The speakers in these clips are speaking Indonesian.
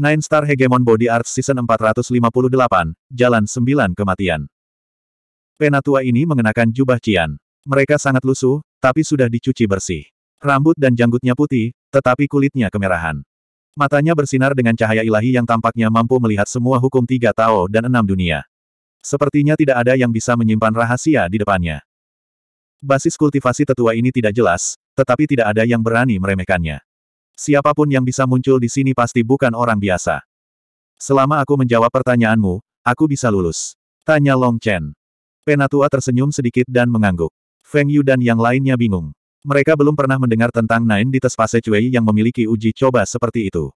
Nine Star Hegemon Body Arts Season 458, Jalan 9 Kematian. Penatua ini mengenakan jubah cian. Mereka sangat lusuh, tapi sudah dicuci bersih. Rambut dan janggutnya putih, tetapi kulitnya kemerahan. Matanya bersinar dengan cahaya ilahi yang tampaknya mampu melihat semua hukum tiga Tao dan enam dunia. Sepertinya tidak ada yang bisa menyimpan rahasia di depannya. Basis kultivasi tetua ini tidak jelas, tetapi tidak ada yang berani meremehkannya. Siapapun yang bisa muncul di sini pasti bukan orang biasa. Selama aku menjawab pertanyaanmu, aku bisa lulus. Tanya Long Chen. Penatua tersenyum sedikit dan mengangguk. Feng Yu dan yang lainnya bingung. Mereka belum pernah mendengar tentang Nain di tes fase Cui yang memiliki uji coba seperti itu.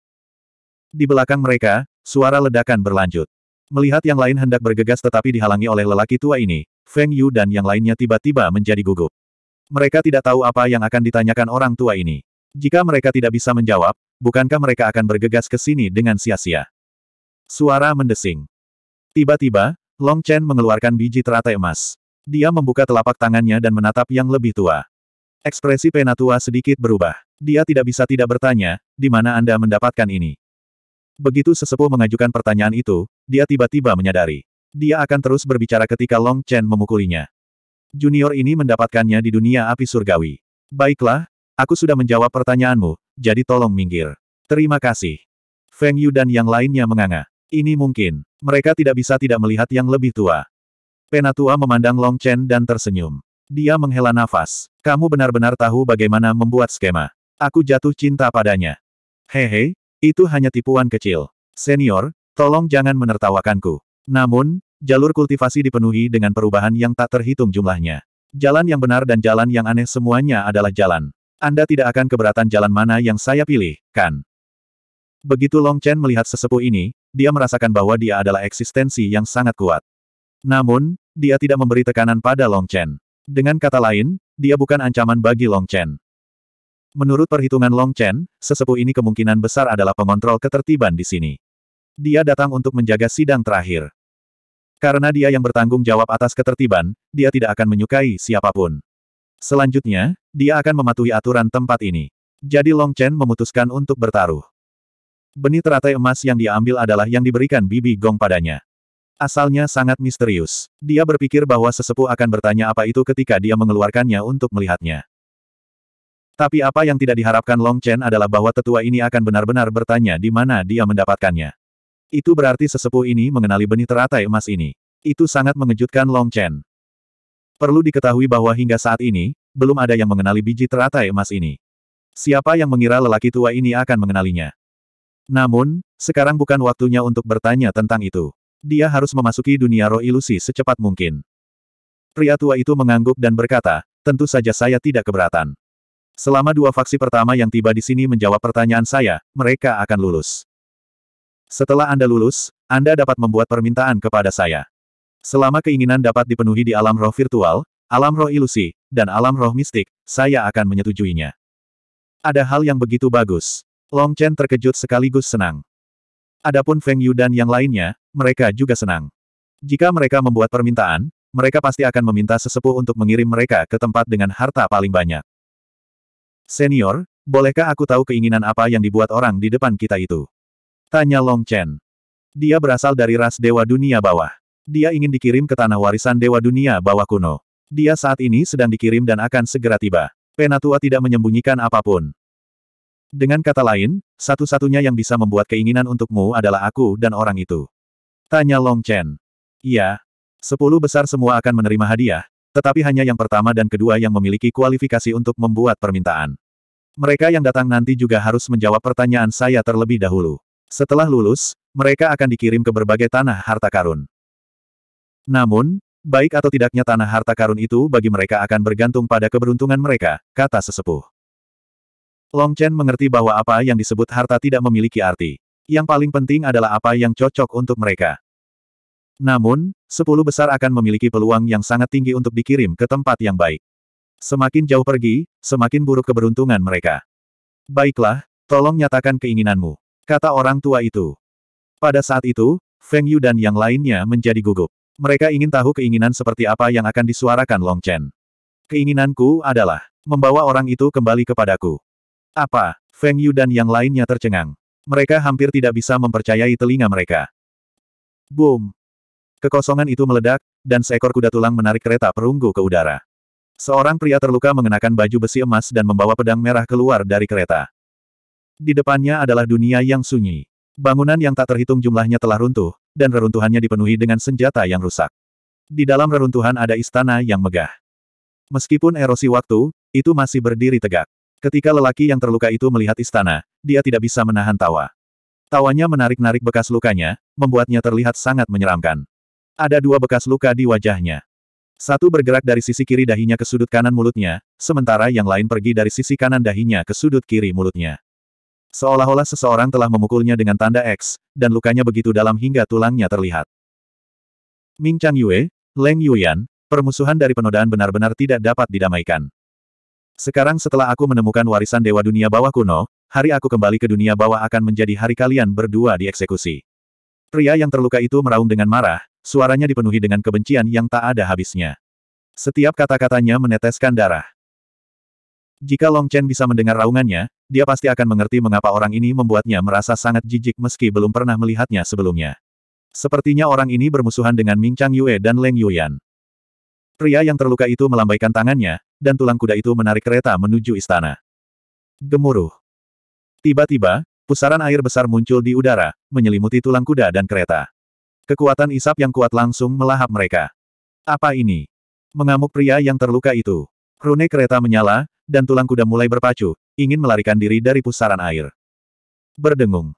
Di belakang mereka, suara ledakan berlanjut. Melihat yang lain hendak bergegas tetapi dihalangi oleh lelaki tua ini, Feng Yu dan yang lainnya tiba-tiba menjadi gugup. Mereka tidak tahu apa yang akan ditanyakan orang tua ini. Jika mereka tidak bisa menjawab, bukankah mereka akan bergegas ke sini dengan sia-sia? Suara mendesing. Tiba-tiba, Long Chen mengeluarkan biji teratai emas. Dia membuka telapak tangannya dan menatap yang lebih tua. Ekspresi Penatua sedikit berubah. Dia tidak bisa tidak bertanya, di mana Anda mendapatkan ini? Begitu sesepuh mengajukan pertanyaan itu, dia tiba-tiba menyadari. Dia akan terus berbicara ketika Long Chen memukulinya. Junior ini mendapatkannya di dunia api surgawi. Baiklah, Aku sudah menjawab pertanyaanmu, jadi tolong minggir. Terima kasih. Feng Yu dan yang lainnya menganga. Ini mungkin. Mereka tidak bisa tidak melihat yang lebih tua. Penatua memandang Long Chen dan tersenyum. Dia menghela nafas. Kamu benar-benar tahu bagaimana membuat skema. Aku jatuh cinta padanya. Hehe, itu hanya tipuan kecil. Senior, tolong jangan menertawakanku. Namun, jalur kultivasi dipenuhi dengan perubahan yang tak terhitung jumlahnya. Jalan yang benar dan jalan yang aneh semuanya adalah jalan. Anda tidak akan keberatan jalan mana yang saya pilih, kan? Begitu Long Chen melihat sesepuh ini, dia merasakan bahwa dia adalah eksistensi yang sangat kuat. Namun, dia tidak memberi tekanan pada Long Chen. Dengan kata lain, dia bukan ancaman bagi Long Chen. Menurut perhitungan Long Chen, sesepuh ini kemungkinan besar adalah pengontrol ketertiban di sini. Dia datang untuk menjaga sidang terakhir. Karena dia yang bertanggung jawab atas ketertiban, dia tidak akan menyukai siapapun. Selanjutnya, dia akan mematuhi aturan tempat ini. Jadi Long Chen memutuskan untuk bertaruh. Benih teratai emas yang dia ambil adalah yang diberikan Bibi Gong padanya. Asalnya sangat misterius. Dia berpikir bahwa sesepuh akan bertanya apa itu ketika dia mengeluarkannya untuk melihatnya. Tapi apa yang tidak diharapkan Long Chen adalah bahwa tetua ini akan benar-benar bertanya di mana dia mendapatkannya. Itu berarti sesepuh ini mengenali benih teratai emas ini. Itu sangat mengejutkan Long Chen. Perlu diketahui bahwa hingga saat ini, belum ada yang mengenali biji teratai emas ini. Siapa yang mengira lelaki tua ini akan mengenalinya? Namun, sekarang bukan waktunya untuk bertanya tentang itu. Dia harus memasuki dunia roh ilusi secepat mungkin. Pria tua itu mengangguk dan berkata, tentu saja saya tidak keberatan. Selama dua faksi pertama yang tiba di sini menjawab pertanyaan saya, mereka akan lulus. Setelah Anda lulus, Anda dapat membuat permintaan kepada saya. Selama keinginan dapat dipenuhi di alam roh virtual, alam roh ilusi, dan alam roh mistik, saya akan menyetujuinya. Ada hal yang begitu bagus. Long Chen terkejut sekaligus senang. Adapun Feng Yu dan yang lainnya, mereka juga senang. Jika mereka membuat permintaan, mereka pasti akan meminta sesepuh untuk mengirim mereka ke tempat dengan harta paling banyak. Senior, bolehkah aku tahu keinginan apa yang dibuat orang di depan kita itu? Tanya Long Chen. Dia berasal dari ras Dewa Dunia Bawah. Dia ingin dikirim ke tanah warisan Dewa Dunia Bawah Kuno. Dia saat ini sedang dikirim dan akan segera tiba. Penatua tidak menyembunyikan apapun. Dengan kata lain, satu-satunya yang bisa membuat keinginan untukmu adalah aku dan orang itu. Tanya Long Chen. Iya. Sepuluh besar semua akan menerima hadiah, tetapi hanya yang pertama dan kedua yang memiliki kualifikasi untuk membuat permintaan. Mereka yang datang nanti juga harus menjawab pertanyaan saya terlebih dahulu. Setelah lulus, mereka akan dikirim ke berbagai tanah harta karun. Namun, Baik atau tidaknya tanah harta karun itu bagi mereka akan bergantung pada keberuntungan mereka, kata sesepuh. Long Chen mengerti bahwa apa yang disebut harta tidak memiliki arti. Yang paling penting adalah apa yang cocok untuk mereka. Namun, sepuluh besar akan memiliki peluang yang sangat tinggi untuk dikirim ke tempat yang baik. Semakin jauh pergi, semakin buruk keberuntungan mereka. Baiklah, tolong nyatakan keinginanmu, kata orang tua itu. Pada saat itu, Feng Yu dan yang lainnya menjadi gugup. Mereka ingin tahu keinginan seperti apa yang akan disuarakan Long Chen. Keinginanku adalah membawa orang itu kembali kepadaku. Apa? Feng Yu dan yang lainnya tercengang. Mereka hampir tidak bisa mempercayai telinga mereka. Boom! Kekosongan itu meledak, dan seekor kuda tulang menarik kereta perunggu ke udara. Seorang pria terluka mengenakan baju besi emas dan membawa pedang merah keluar dari kereta. Di depannya adalah dunia yang sunyi. Bangunan yang tak terhitung jumlahnya telah runtuh, dan reruntuhannya dipenuhi dengan senjata yang rusak. Di dalam reruntuhan ada istana yang megah. Meskipun erosi waktu, itu masih berdiri tegak. Ketika lelaki yang terluka itu melihat istana, dia tidak bisa menahan tawa. Tawanya menarik-narik bekas lukanya, membuatnya terlihat sangat menyeramkan. Ada dua bekas luka di wajahnya. Satu bergerak dari sisi kiri dahinya ke sudut kanan mulutnya, sementara yang lain pergi dari sisi kanan dahinya ke sudut kiri mulutnya. Seolah-olah seseorang telah memukulnya dengan tanda X, dan lukanya begitu dalam hingga tulangnya terlihat. Ming Chang Yue, Leng Yuyan, permusuhan dari penodaan benar-benar tidak dapat didamaikan. Sekarang setelah aku menemukan warisan Dewa Dunia Bawah Kuno, hari aku kembali ke dunia bawah akan menjadi hari kalian berdua dieksekusi. Pria yang terluka itu meraung dengan marah, suaranya dipenuhi dengan kebencian yang tak ada habisnya. Setiap kata-katanya meneteskan darah. Jika Long Chen bisa mendengar raungannya, dia pasti akan mengerti mengapa orang ini membuatnya merasa sangat jijik meski belum pernah melihatnya sebelumnya. Sepertinya orang ini bermusuhan dengan Ming Chang Yue dan Leng Yuyan. Pria yang terluka itu melambaikan tangannya, dan tulang kuda itu menarik kereta menuju istana. Gemuruh. Tiba-tiba, pusaran air besar muncul di udara, menyelimuti tulang kuda dan kereta. Kekuatan isap yang kuat langsung melahap mereka. Apa ini? Mengamuk pria yang terluka itu. Rune kereta menyala, dan tulang kuda mulai berpacu, ingin melarikan diri dari pusaran air. Berdengung.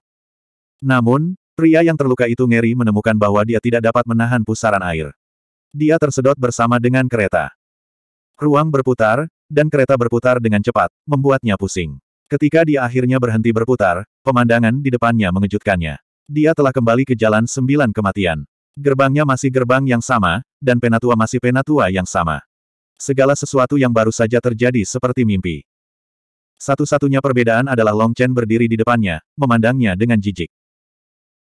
Namun, pria yang terluka itu ngeri menemukan bahwa dia tidak dapat menahan pusaran air. Dia tersedot bersama dengan kereta. Ruang berputar, dan kereta berputar dengan cepat, membuatnya pusing. Ketika dia akhirnya berhenti berputar, pemandangan di depannya mengejutkannya. Dia telah kembali ke jalan sembilan kematian. Gerbangnya masih gerbang yang sama, dan penatua masih penatua yang sama. Segala sesuatu yang baru saja terjadi seperti mimpi. Satu-satunya perbedaan adalah Long Chen berdiri di depannya, memandangnya dengan jijik.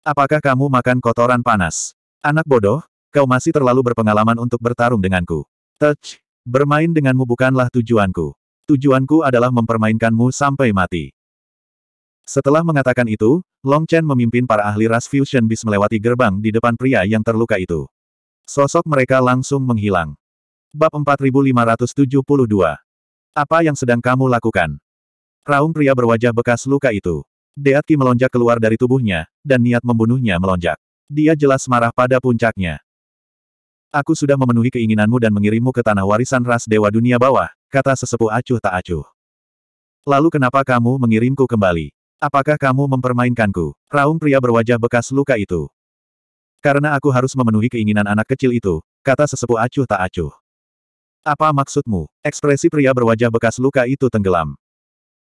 Apakah kamu makan kotoran panas? Anak bodoh, kau masih terlalu berpengalaman untuk bertarung denganku. Touch, bermain denganmu bukanlah tujuanku. Tujuanku adalah mempermainkanmu sampai mati. Setelah mengatakan itu, Long Chen memimpin para ahli ras fusion bis melewati gerbang di depan pria yang terluka itu. Sosok mereka langsung menghilang. Bab 4572. Apa yang sedang kamu lakukan? Raung pria berwajah bekas luka itu. Deatki melonjak keluar dari tubuhnya, dan niat membunuhnya melonjak. Dia jelas marah pada puncaknya. Aku sudah memenuhi keinginanmu dan mengirimmu ke tanah warisan ras dewa dunia bawah, kata sesepuh acuh tak acuh. Lalu kenapa kamu mengirimku kembali? Apakah kamu mempermainkanku? Raung pria berwajah bekas luka itu. Karena aku harus memenuhi keinginan anak kecil itu, kata sesepuh acuh tak acuh. Apa maksudmu? Ekspresi pria berwajah bekas luka itu tenggelam.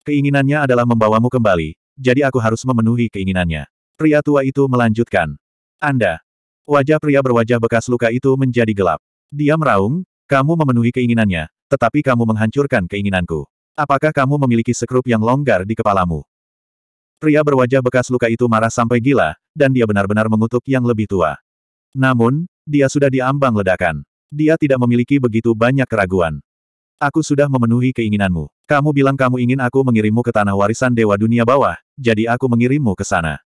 Keinginannya adalah membawamu kembali, jadi aku harus memenuhi keinginannya. Pria tua itu melanjutkan. Anda. Wajah pria berwajah bekas luka itu menjadi gelap. Dia meraung, kamu memenuhi keinginannya, tetapi kamu menghancurkan keinginanku. Apakah kamu memiliki sekrup yang longgar di kepalamu? Pria berwajah bekas luka itu marah sampai gila, dan dia benar-benar mengutuk yang lebih tua. Namun, dia sudah diambang ledakan. Dia tidak memiliki begitu banyak keraguan. Aku sudah memenuhi keinginanmu. Kamu bilang kamu ingin aku mengirimmu ke tanah warisan Dewa Dunia Bawah, jadi aku mengirimmu ke sana.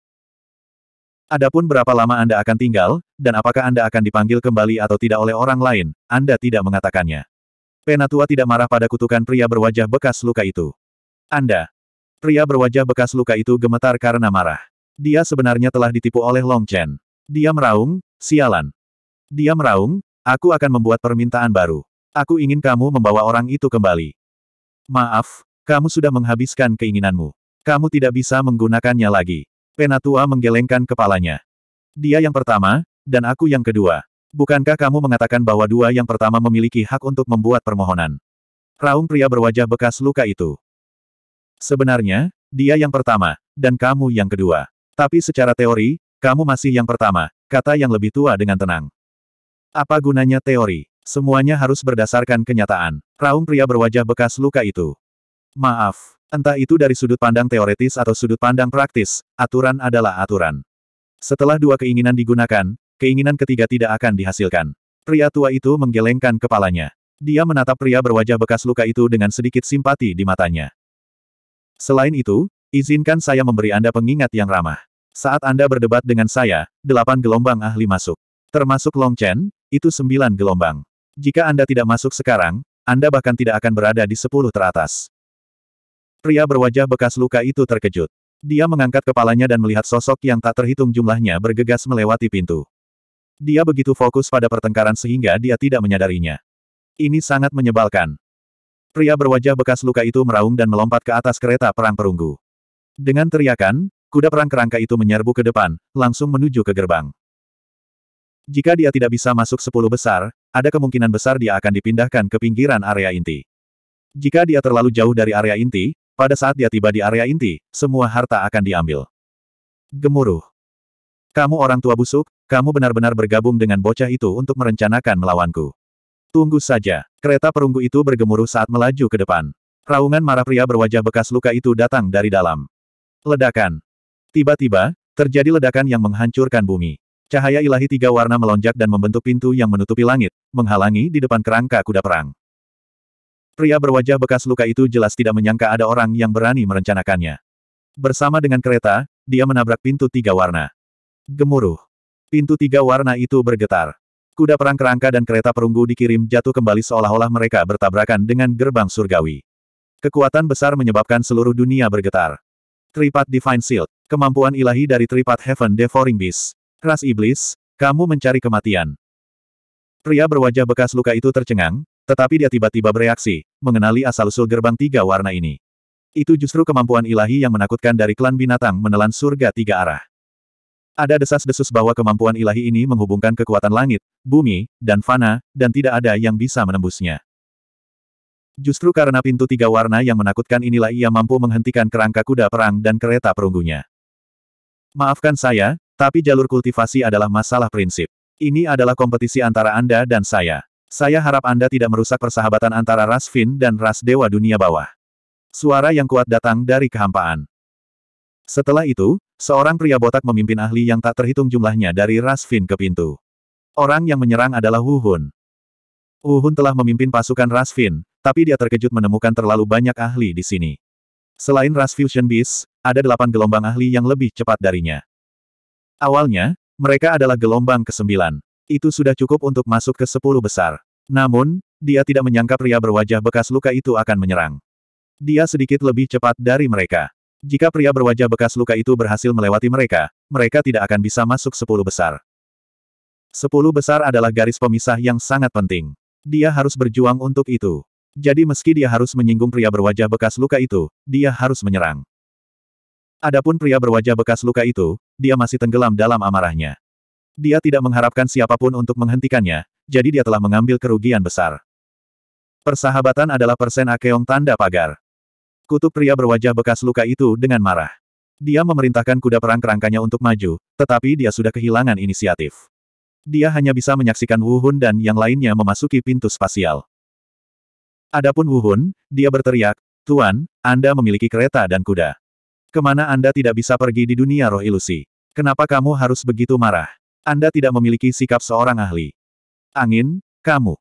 Adapun berapa lama Anda akan tinggal, dan apakah Anda akan dipanggil kembali atau tidak oleh orang lain, Anda tidak mengatakannya. Penatua tidak marah pada kutukan pria berwajah bekas luka itu. Anda. Pria berwajah bekas luka itu gemetar karena marah. Dia sebenarnya telah ditipu oleh Long Chen. Dia meraung, sialan. Dia meraung, Aku akan membuat permintaan baru. Aku ingin kamu membawa orang itu kembali. Maaf, kamu sudah menghabiskan keinginanmu. Kamu tidak bisa menggunakannya lagi. Penatua menggelengkan kepalanya. Dia yang pertama, dan aku yang kedua. Bukankah kamu mengatakan bahwa dua yang pertama memiliki hak untuk membuat permohonan? Raung pria berwajah bekas luka itu. Sebenarnya, dia yang pertama, dan kamu yang kedua. Tapi secara teori, kamu masih yang pertama, kata yang lebih tua dengan tenang. Apa gunanya teori? Semuanya harus berdasarkan kenyataan. Raung pria berwajah bekas luka itu. Maaf, entah itu dari sudut pandang teoretis atau sudut pandang praktis, aturan adalah aturan. Setelah dua keinginan digunakan, keinginan ketiga tidak akan dihasilkan. Pria tua itu menggelengkan kepalanya. Dia menatap pria berwajah bekas luka itu dengan sedikit simpati di matanya. Selain itu, izinkan saya memberi Anda pengingat yang ramah. Saat Anda berdebat dengan saya, delapan gelombang ahli masuk. Termasuk Long Chen, itu sembilan gelombang. Jika Anda tidak masuk sekarang, Anda bahkan tidak akan berada di sepuluh teratas. Pria berwajah bekas luka itu terkejut. Dia mengangkat kepalanya dan melihat sosok yang tak terhitung jumlahnya bergegas melewati pintu. Dia begitu fokus pada pertengkaran sehingga dia tidak menyadarinya. Ini sangat menyebalkan. Pria berwajah bekas luka itu meraung dan melompat ke atas kereta perang perunggu. Dengan teriakan, kuda perang kerangka itu menyerbu ke depan, langsung menuju ke gerbang. Jika dia tidak bisa masuk sepuluh besar, ada kemungkinan besar dia akan dipindahkan ke pinggiran area inti. Jika dia terlalu jauh dari area inti, pada saat dia tiba di area inti, semua harta akan diambil. Gemuruh. Kamu orang tua busuk, kamu benar-benar bergabung dengan bocah itu untuk merencanakan melawanku. Tunggu saja, kereta perunggu itu bergemuruh saat melaju ke depan. Raungan marah pria berwajah bekas luka itu datang dari dalam. Ledakan. Tiba-tiba, terjadi ledakan yang menghancurkan bumi. Cahaya ilahi tiga warna melonjak dan membentuk pintu yang menutupi langit, menghalangi di depan kerangka kuda perang. Pria berwajah bekas luka itu jelas tidak menyangka ada orang yang berani merencanakannya. Bersama dengan kereta, dia menabrak pintu tiga warna. Gemuruh. Pintu tiga warna itu bergetar. Kuda perang kerangka dan kereta perunggu dikirim jatuh kembali seolah-olah mereka bertabrakan dengan gerbang surgawi. Kekuatan besar menyebabkan seluruh dunia bergetar. Tripat Divine Shield, kemampuan ilahi dari Tripat Heaven Devouring Beast. Ras Iblis, kamu mencari kematian. Pria berwajah bekas luka itu tercengang, tetapi dia tiba-tiba bereaksi, mengenali asal-usul gerbang tiga warna ini. Itu justru kemampuan ilahi yang menakutkan dari klan binatang menelan surga tiga arah. Ada desas-desus bahwa kemampuan ilahi ini menghubungkan kekuatan langit, bumi, dan fana, dan tidak ada yang bisa menembusnya. Justru karena pintu tiga warna yang menakutkan inilah ia mampu menghentikan kerangka kuda perang dan kereta perunggunya. Maafkan saya, tapi jalur kultivasi adalah masalah prinsip. Ini adalah kompetisi antara Anda dan saya. Saya harap Anda tidak merusak persahabatan antara ras Fin dan ras Dewa Dunia Bawah. Suara yang kuat datang dari kehampaan. Setelah itu, seorang pria botak memimpin ahli yang tak terhitung jumlahnya dari ras Fin ke pintu. Orang yang menyerang adalah Hu Hun. Hu Hun telah memimpin pasukan ras Fin, tapi dia terkejut menemukan terlalu banyak ahli di sini. Selain ras Fusion Beast, ada delapan gelombang ahli yang lebih cepat darinya. Awalnya, mereka adalah gelombang kesembilan. Itu sudah cukup untuk masuk ke sepuluh besar. Namun, dia tidak menyangka pria berwajah bekas luka itu akan menyerang. Dia sedikit lebih cepat dari mereka. Jika pria berwajah bekas luka itu berhasil melewati mereka, mereka tidak akan bisa masuk sepuluh besar. Sepuluh besar adalah garis pemisah yang sangat penting. Dia harus berjuang untuk itu. Jadi meski dia harus menyinggung pria berwajah bekas luka itu, dia harus menyerang. Adapun pria berwajah bekas luka itu, dia masih tenggelam dalam amarahnya. Dia tidak mengharapkan siapapun untuk menghentikannya, jadi dia telah mengambil kerugian besar. Persahabatan adalah persen Akeong tanda pagar. Kutub pria berwajah bekas luka itu dengan marah. Dia memerintahkan kuda perang kerangkanya untuk maju, tetapi dia sudah kehilangan inisiatif. Dia hanya bisa menyaksikan Wuhun dan yang lainnya memasuki pintu spasial. Adapun Wuhun, dia berteriak, Tuan, Anda memiliki kereta dan kuda. Kemana Anda tidak bisa pergi di dunia roh ilusi? Kenapa kamu harus begitu marah? Anda tidak memiliki sikap seorang ahli. Angin, kamu.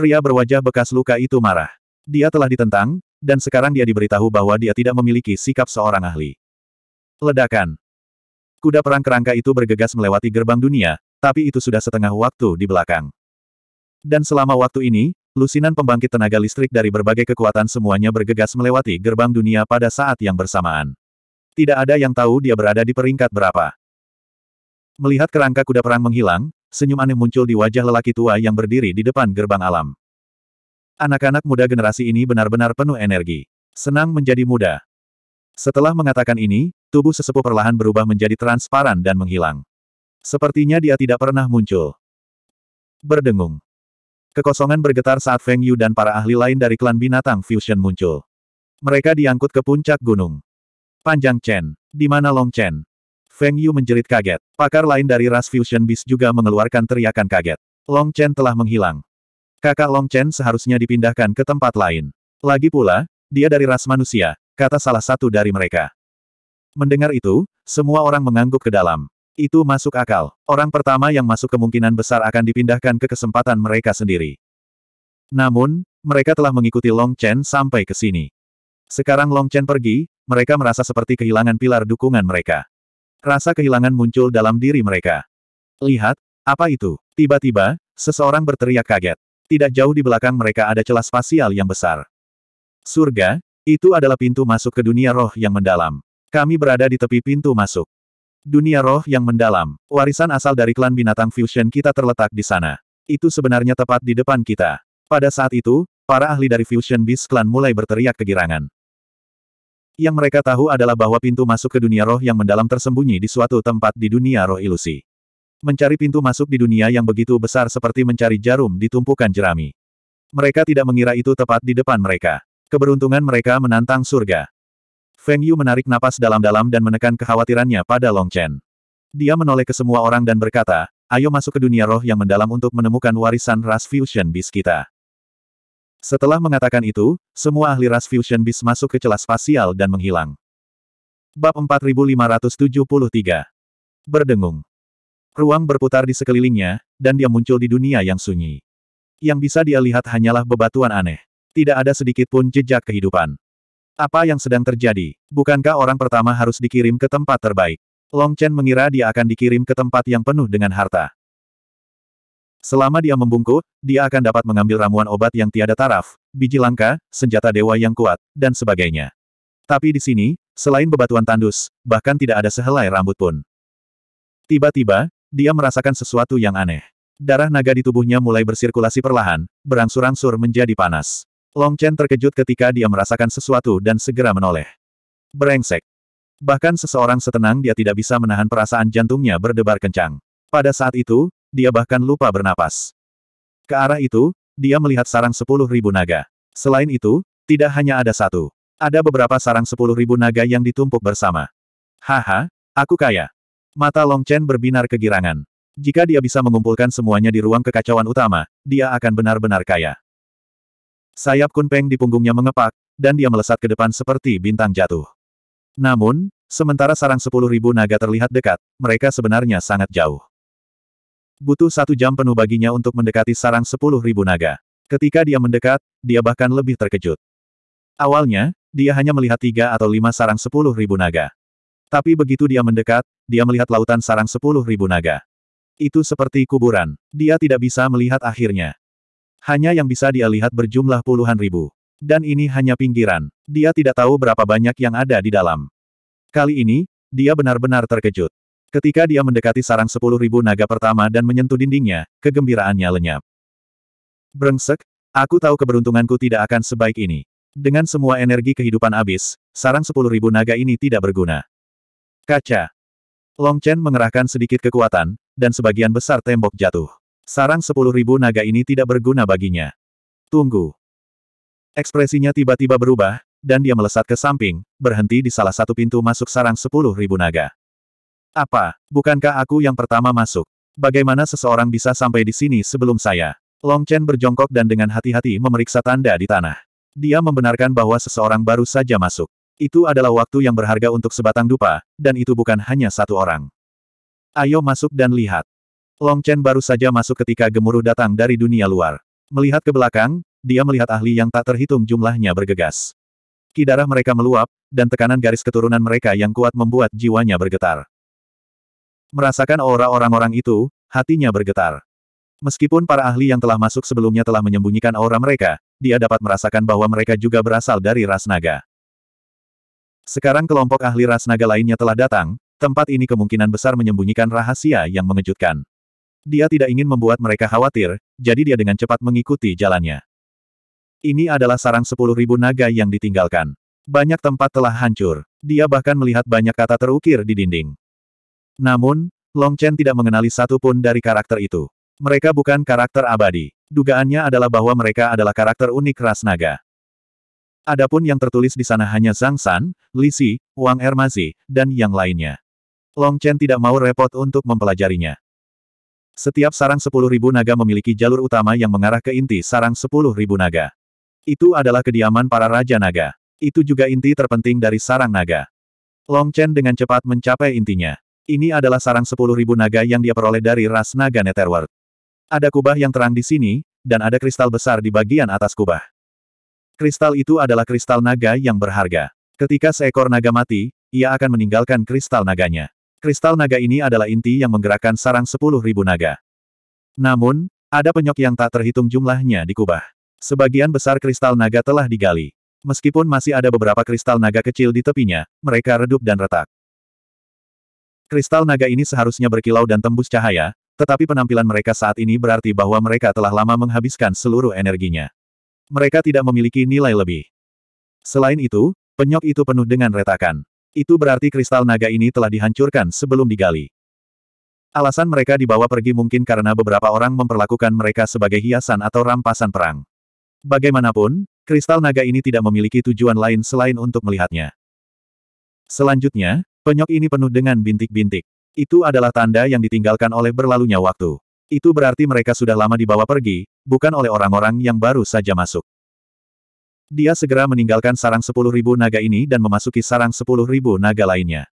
Pria berwajah bekas luka itu marah. Dia telah ditentang, dan sekarang dia diberitahu bahwa dia tidak memiliki sikap seorang ahli. Ledakan. Kuda perang kerangka itu bergegas melewati gerbang dunia, tapi itu sudah setengah waktu di belakang. Dan selama waktu ini, lusinan pembangkit tenaga listrik dari berbagai kekuatan semuanya bergegas melewati gerbang dunia pada saat yang bersamaan. Tidak ada yang tahu dia berada di peringkat berapa. Melihat kerangka kuda perang menghilang, senyum aneh muncul di wajah lelaki tua yang berdiri di depan gerbang alam. Anak-anak muda generasi ini benar-benar penuh energi. Senang menjadi muda. Setelah mengatakan ini, tubuh sesepuh perlahan berubah menjadi transparan dan menghilang. Sepertinya dia tidak pernah muncul. Berdengung. Kekosongan bergetar saat Feng Yu dan para ahli lain dari klan binatang Fusion muncul. Mereka diangkut ke puncak gunung. Panjang Chen. Di mana Long Chen? Feng Yu menjerit kaget. Pakar lain dari ras Fusion Beast juga mengeluarkan teriakan kaget. Long Chen telah menghilang. Kakak Long Chen seharusnya dipindahkan ke tempat lain. Lagi pula, dia dari ras manusia, kata salah satu dari mereka. Mendengar itu, semua orang mengangguk ke dalam. Itu masuk akal. Orang pertama yang masuk kemungkinan besar akan dipindahkan ke kesempatan mereka sendiri. Namun, mereka telah mengikuti Long Chen sampai ke sini. Sekarang Long Chen pergi, mereka merasa seperti kehilangan pilar dukungan mereka. Rasa kehilangan muncul dalam diri mereka. Lihat, apa itu? Tiba-tiba, seseorang berteriak kaget. Tidak jauh di belakang mereka ada celah spasial yang besar. Surga, itu adalah pintu masuk ke dunia roh yang mendalam. Kami berada di tepi pintu masuk. Dunia roh yang mendalam, warisan asal dari klan binatang fusion kita terletak di sana. Itu sebenarnya tepat di depan kita. Pada saat itu, para ahli dari Fusion Beast Klan mulai berteriak kegirangan. Yang mereka tahu adalah bahwa pintu masuk ke dunia roh yang mendalam tersembunyi di suatu tempat di dunia roh ilusi. Mencari pintu masuk di dunia yang begitu besar seperti mencari jarum di tumpukan jerami. Mereka tidak mengira itu tepat di depan mereka. Keberuntungan mereka menantang surga. Feng Yu menarik napas dalam-dalam dan menekan kekhawatirannya pada Long Chen. Dia menoleh ke semua orang dan berkata, ayo masuk ke dunia roh yang mendalam untuk menemukan warisan ras fusion bis kita. Setelah mengatakan itu, semua ahli ras Fusion Beast masuk ke celah spasial dan menghilang. Bab 4573 Berdengung Ruang berputar di sekelilingnya, dan dia muncul di dunia yang sunyi. Yang bisa dia lihat hanyalah bebatuan aneh. Tidak ada sedikit pun jejak kehidupan. Apa yang sedang terjadi? Bukankah orang pertama harus dikirim ke tempat terbaik? Long Chen mengira dia akan dikirim ke tempat yang penuh dengan harta. Selama dia membungkuk, dia akan dapat mengambil ramuan obat yang tiada taraf, biji langka, senjata dewa yang kuat, dan sebagainya. Tapi di sini, selain bebatuan tandus, bahkan tidak ada sehelai rambut pun. Tiba-tiba, dia merasakan sesuatu yang aneh. Darah naga di tubuhnya mulai bersirkulasi perlahan, berangsur-angsur menjadi panas. Long Chen terkejut ketika dia merasakan sesuatu dan segera menoleh. Berengsek. Bahkan seseorang setenang dia tidak bisa menahan perasaan jantungnya berdebar kencang. Pada saat itu, dia bahkan lupa bernapas. Ke arah itu, dia melihat sarang sepuluh ribu naga. Selain itu, tidak hanya ada satu. Ada beberapa sarang sepuluh ribu naga yang ditumpuk bersama. Haha, aku kaya. Mata Long Chen berbinar kegirangan. Jika dia bisa mengumpulkan semuanya di ruang kekacauan utama, dia akan benar-benar kaya. Sayap kunpeng di punggungnya mengepak, dan dia melesat ke depan seperti bintang jatuh. Namun, sementara sarang sepuluh ribu naga terlihat dekat, mereka sebenarnya sangat jauh. Butuh satu jam penuh baginya untuk mendekati sarang sepuluh ribu naga. Ketika dia mendekat, dia bahkan lebih terkejut. Awalnya, dia hanya melihat tiga atau lima sarang sepuluh ribu naga. Tapi begitu dia mendekat, dia melihat lautan sarang sepuluh ribu naga. Itu seperti kuburan. Dia tidak bisa melihat akhirnya. Hanya yang bisa dia lihat berjumlah puluhan ribu. Dan ini hanya pinggiran. Dia tidak tahu berapa banyak yang ada di dalam. Kali ini, dia benar-benar terkejut. Ketika dia mendekati sarang sepuluh ribu naga pertama dan menyentuh dindingnya, kegembiraannya lenyap. Brengsek, aku tahu keberuntunganku tidak akan sebaik ini. Dengan semua energi kehidupan abis, sarang sepuluh ribu naga ini tidak berguna. Kaca. Long Chen mengerahkan sedikit kekuatan, dan sebagian besar tembok jatuh. Sarang sepuluh ribu naga ini tidak berguna baginya. Tunggu. Ekspresinya tiba-tiba berubah, dan dia melesat ke samping, berhenti di salah satu pintu masuk sarang sepuluh ribu naga. Apa, bukankah aku yang pertama masuk? Bagaimana seseorang bisa sampai di sini sebelum saya? Long Chen berjongkok dan dengan hati-hati memeriksa tanda di tanah. Dia membenarkan bahwa seseorang baru saja masuk. Itu adalah waktu yang berharga untuk sebatang dupa, dan itu bukan hanya satu orang. Ayo masuk dan lihat. Long Chen baru saja masuk ketika gemuruh datang dari dunia luar. Melihat ke belakang, dia melihat ahli yang tak terhitung jumlahnya bergegas. Kidarah mereka meluap, dan tekanan garis keturunan mereka yang kuat membuat jiwanya bergetar. Merasakan aura orang-orang itu, hatinya bergetar. Meskipun para ahli yang telah masuk sebelumnya telah menyembunyikan aura mereka, dia dapat merasakan bahwa mereka juga berasal dari ras naga. Sekarang kelompok ahli ras naga lainnya telah datang, tempat ini kemungkinan besar menyembunyikan rahasia yang mengejutkan. Dia tidak ingin membuat mereka khawatir, jadi dia dengan cepat mengikuti jalannya. Ini adalah sarang sepuluh ribu naga yang ditinggalkan. Banyak tempat telah hancur. Dia bahkan melihat banyak kata terukir di dinding. Namun, Long Chen tidak mengenali satu pun dari karakter itu. Mereka bukan karakter abadi. Dugaannya adalah bahwa mereka adalah karakter unik ras naga. Adapun yang tertulis di sana hanya Zhang San, Li Xi, Wang Ermazi, dan yang lainnya. Long Chen tidak mau repot untuk mempelajarinya. Setiap sarang sepuluh ribu naga memiliki jalur utama yang mengarah ke inti sarang sepuluh ribu naga. Itu adalah kediaman para raja naga. Itu juga inti terpenting dari sarang naga. Long Chen dengan cepat mencapai intinya. Ini adalah sarang sepuluh ribu naga yang dia peroleh dari ras naga Netherworld. Ada kubah yang terang di sini, dan ada kristal besar di bagian atas kubah. Kristal itu adalah kristal naga yang berharga. Ketika seekor naga mati, ia akan meninggalkan kristal naganya. Kristal naga ini adalah inti yang menggerakkan sarang sepuluh ribu naga. Namun, ada penyok yang tak terhitung jumlahnya di kubah. Sebagian besar kristal naga telah digali. Meskipun masih ada beberapa kristal naga kecil di tepinya, mereka redup dan retak. Kristal naga ini seharusnya berkilau dan tembus cahaya, tetapi penampilan mereka saat ini berarti bahwa mereka telah lama menghabiskan seluruh energinya. Mereka tidak memiliki nilai lebih. Selain itu, penyok itu penuh dengan retakan. Itu berarti kristal naga ini telah dihancurkan sebelum digali. Alasan mereka dibawa pergi mungkin karena beberapa orang memperlakukan mereka sebagai hiasan atau rampasan perang. Bagaimanapun, kristal naga ini tidak memiliki tujuan lain selain untuk melihatnya. Selanjutnya, Penyok ini penuh dengan bintik-bintik. Itu adalah tanda yang ditinggalkan oleh berlalunya waktu. Itu berarti mereka sudah lama dibawa pergi, bukan oleh orang-orang yang baru saja masuk. Dia segera meninggalkan sarang sepuluh ribu naga ini dan memasuki sarang sepuluh ribu naga lainnya.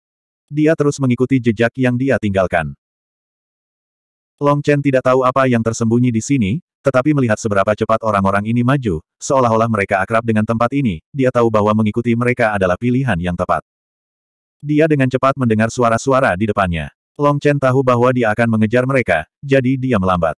Dia terus mengikuti jejak yang dia tinggalkan. Long Chen tidak tahu apa yang tersembunyi di sini, tetapi melihat seberapa cepat orang-orang ini maju, seolah-olah mereka akrab dengan tempat ini, dia tahu bahwa mengikuti mereka adalah pilihan yang tepat. Dia dengan cepat mendengar suara-suara di depannya. Long Chen tahu bahwa dia akan mengejar mereka, jadi dia melambat.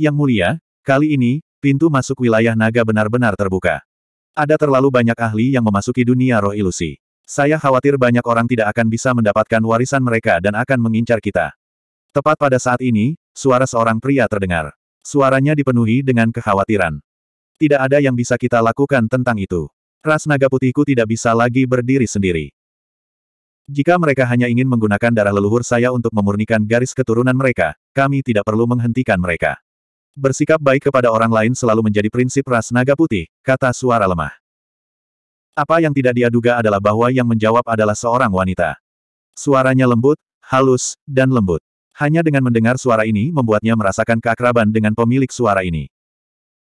Yang mulia, kali ini, pintu masuk wilayah naga benar-benar terbuka. Ada terlalu banyak ahli yang memasuki dunia roh ilusi. Saya khawatir banyak orang tidak akan bisa mendapatkan warisan mereka dan akan mengincar kita. Tepat pada saat ini, suara seorang pria terdengar. Suaranya dipenuhi dengan kekhawatiran. Tidak ada yang bisa kita lakukan tentang itu. Ras naga putihku tidak bisa lagi berdiri sendiri. Jika mereka hanya ingin menggunakan darah leluhur saya untuk memurnikan garis keturunan mereka, kami tidak perlu menghentikan mereka. Bersikap baik kepada orang lain selalu menjadi prinsip ras naga putih, kata suara lemah. Apa yang tidak dia duga adalah bahwa yang menjawab adalah seorang wanita. Suaranya lembut, halus, dan lembut. Hanya dengan mendengar suara ini membuatnya merasakan keakraban dengan pemilik suara ini.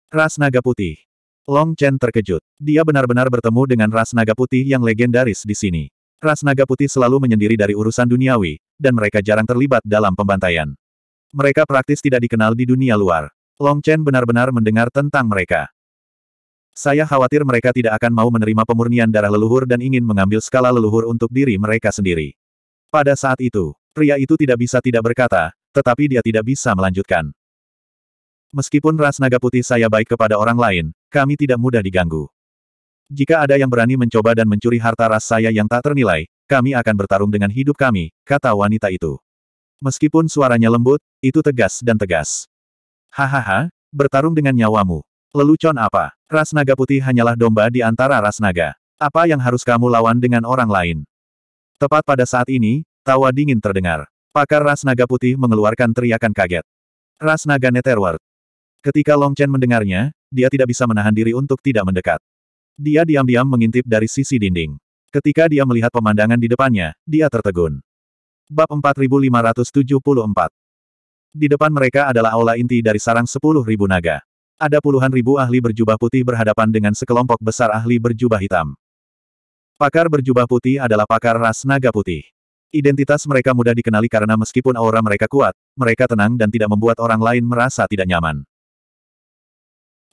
Ras Naga Putih. Long Chen terkejut. Dia benar-benar bertemu dengan ras naga putih yang legendaris di sini. Ras naga putih selalu menyendiri dari urusan duniawi, dan mereka jarang terlibat dalam pembantaian. Mereka praktis tidak dikenal di dunia luar. Long Chen benar-benar mendengar tentang mereka. Saya khawatir mereka tidak akan mau menerima pemurnian darah leluhur dan ingin mengambil skala leluhur untuk diri mereka sendiri. Pada saat itu, pria itu tidak bisa tidak berkata, tetapi dia tidak bisa melanjutkan. Meskipun ras naga putih saya baik kepada orang lain, kami tidak mudah diganggu. Jika ada yang berani mencoba dan mencuri harta ras saya yang tak ternilai, kami akan bertarung dengan hidup kami, kata wanita itu. Meskipun suaranya lembut, itu tegas dan tegas. Hahaha, bertarung dengan nyawamu. Lelucon apa? Ras naga putih hanyalah domba di antara ras naga. Apa yang harus kamu lawan dengan orang lain? Tepat pada saat ini, tawa dingin terdengar. Pakar ras naga putih mengeluarkan teriakan kaget. Ras naga Netherworld. Ketika Long Chen mendengarnya, dia tidak bisa menahan diri untuk tidak mendekat. Dia diam-diam mengintip dari sisi dinding. Ketika dia melihat pemandangan di depannya, dia tertegun. Bab 4574 Di depan mereka adalah aula inti dari sarang 10.000 naga. Ada puluhan ribu ahli berjubah putih berhadapan dengan sekelompok besar ahli berjubah hitam. Pakar berjubah putih adalah pakar ras naga putih. Identitas mereka mudah dikenali karena meskipun aura mereka kuat, mereka tenang dan tidak membuat orang lain merasa tidak nyaman.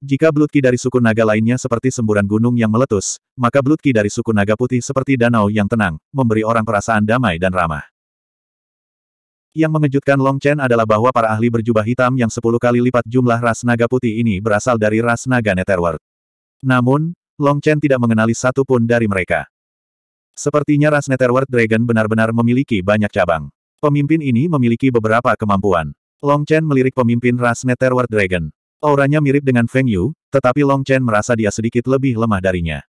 Jika Blood Ki dari suku naga lainnya seperti semburan gunung yang meletus, maka Blood Ki dari suku naga putih seperti danau yang tenang, memberi orang perasaan damai dan ramah. Yang mengejutkan Long Chen adalah bahwa para ahli berjubah hitam yang sepuluh kali lipat jumlah ras naga putih ini berasal dari ras naga Netherworld. Namun, Long Chen tidak mengenali satu pun dari mereka. Sepertinya ras Netherworld Dragon benar-benar memiliki banyak cabang. Pemimpin ini memiliki beberapa kemampuan. Long Chen melirik pemimpin ras Netherworld Dragon. Auranya mirip dengan Feng Yu, tetapi Long Chen merasa dia sedikit lebih lemah darinya.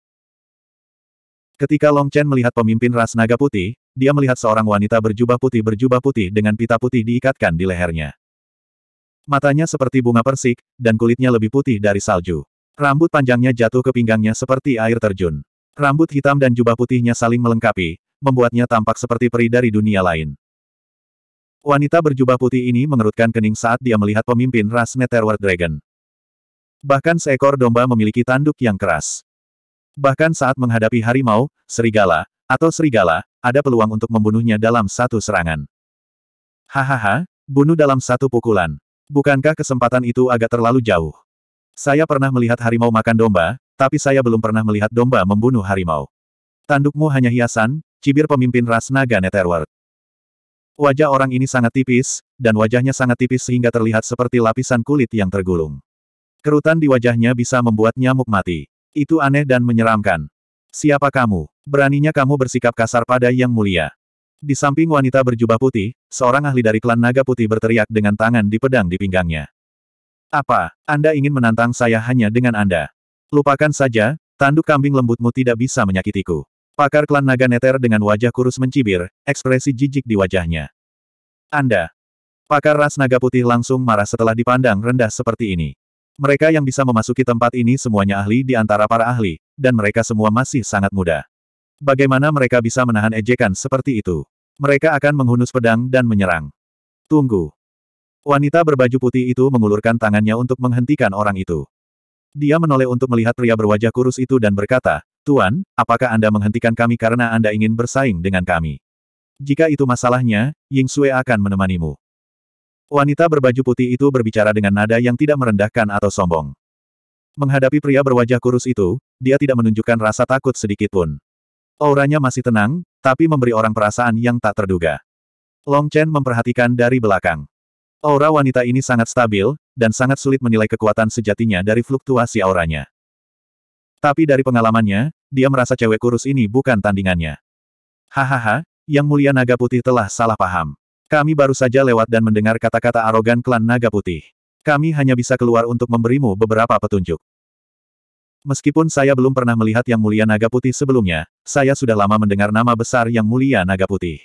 Ketika Long Chen melihat pemimpin ras naga putih, dia melihat seorang wanita berjubah putih berjubah putih dengan pita putih diikatkan di lehernya. Matanya seperti bunga persik, dan kulitnya lebih putih dari salju. Rambut panjangnya jatuh ke pinggangnya seperti air terjun. Rambut hitam dan jubah putihnya saling melengkapi, membuatnya tampak seperti peri dari dunia lain. Wanita berjubah putih ini mengerutkan kening saat dia melihat pemimpin ras Netherworld Dragon. Bahkan seekor domba memiliki tanduk yang keras. Bahkan saat menghadapi harimau, serigala, atau serigala, ada peluang untuk membunuhnya dalam satu serangan. Hahaha, bunuh dalam satu pukulan. Bukankah kesempatan itu agak terlalu jauh? Saya pernah melihat harimau makan domba, tapi saya belum pernah melihat domba membunuh harimau. Tandukmu hanya hiasan, cibir pemimpin ras naga Netherworld. Wajah orang ini sangat tipis, dan wajahnya sangat tipis sehingga terlihat seperti lapisan kulit yang tergulung. Kerutan di wajahnya bisa membuat nyamuk mati. Itu aneh dan menyeramkan. Siapa kamu? Beraninya kamu bersikap kasar pada yang mulia. Di samping wanita berjubah putih, seorang ahli dari klan naga putih berteriak dengan tangan di pedang di pinggangnya. Apa, Anda ingin menantang saya hanya dengan Anda? Lupakan saja, tanduk kambing lembutmu tidak bisa menyakitiku. Pakar klan naga neter dengan wajah kurus mencibir, ekspresi jijik di wajahnya. Anda. Pakar ras naga putih langsung marah setelah dipandang rendah seperti ini. Mereka yang bisa memasuki tempat ini semuanya ahli di antara para ahli, dan mereka semua masih sangat muda. Bagaimana mereka bisa menahan ejekan seperti itu? Mereka akan menghunus pedang dan menyerang. Tunggu. Wanita berbaju putih itu mengulurkan tangannya untuk menghentikan orang itu. Dia menoleh untuk melihat pria berwajah kurus itu dan berkata, Tuan, apakah Anda menghentikan kami karena Anda ingin bersaing dengan kami? Jika itu masalahnya, Ying Sue akan menemanimu. Wanita berbaju putih itu berbicara dengan nada yang tidak merendahkan atau sombong. Menghadapi pria berwajah kurus itu, dia tidak menunjukkan rasa takut sedikit pun. Auranya masih tenang, tapi memberi orang perasaan yang tak terduga. Long Chen memperhatikan dari belakang. Aura wanita ini sangat stabil, dan sangat sulit menilai kekuatan sejatinya dari fluktuasi auranya. Tapi dari pengalamannya, dia merasa cewek kurus ini bukan tandingannya. Hahaha, Yang Mulia Naga Putih telah salah paham. Kami baru saja lewat dan mendengar kata-kata arogan klan Naga Putih. Kami hanya bisa keluar untuk memberimu beberapa petunjuk. Meskipun saya belum pernah melihat Yang Mulia Naga Putih sebelumnya, saya sudah lama mendengar nama besar Yang Mulia Naga Putih.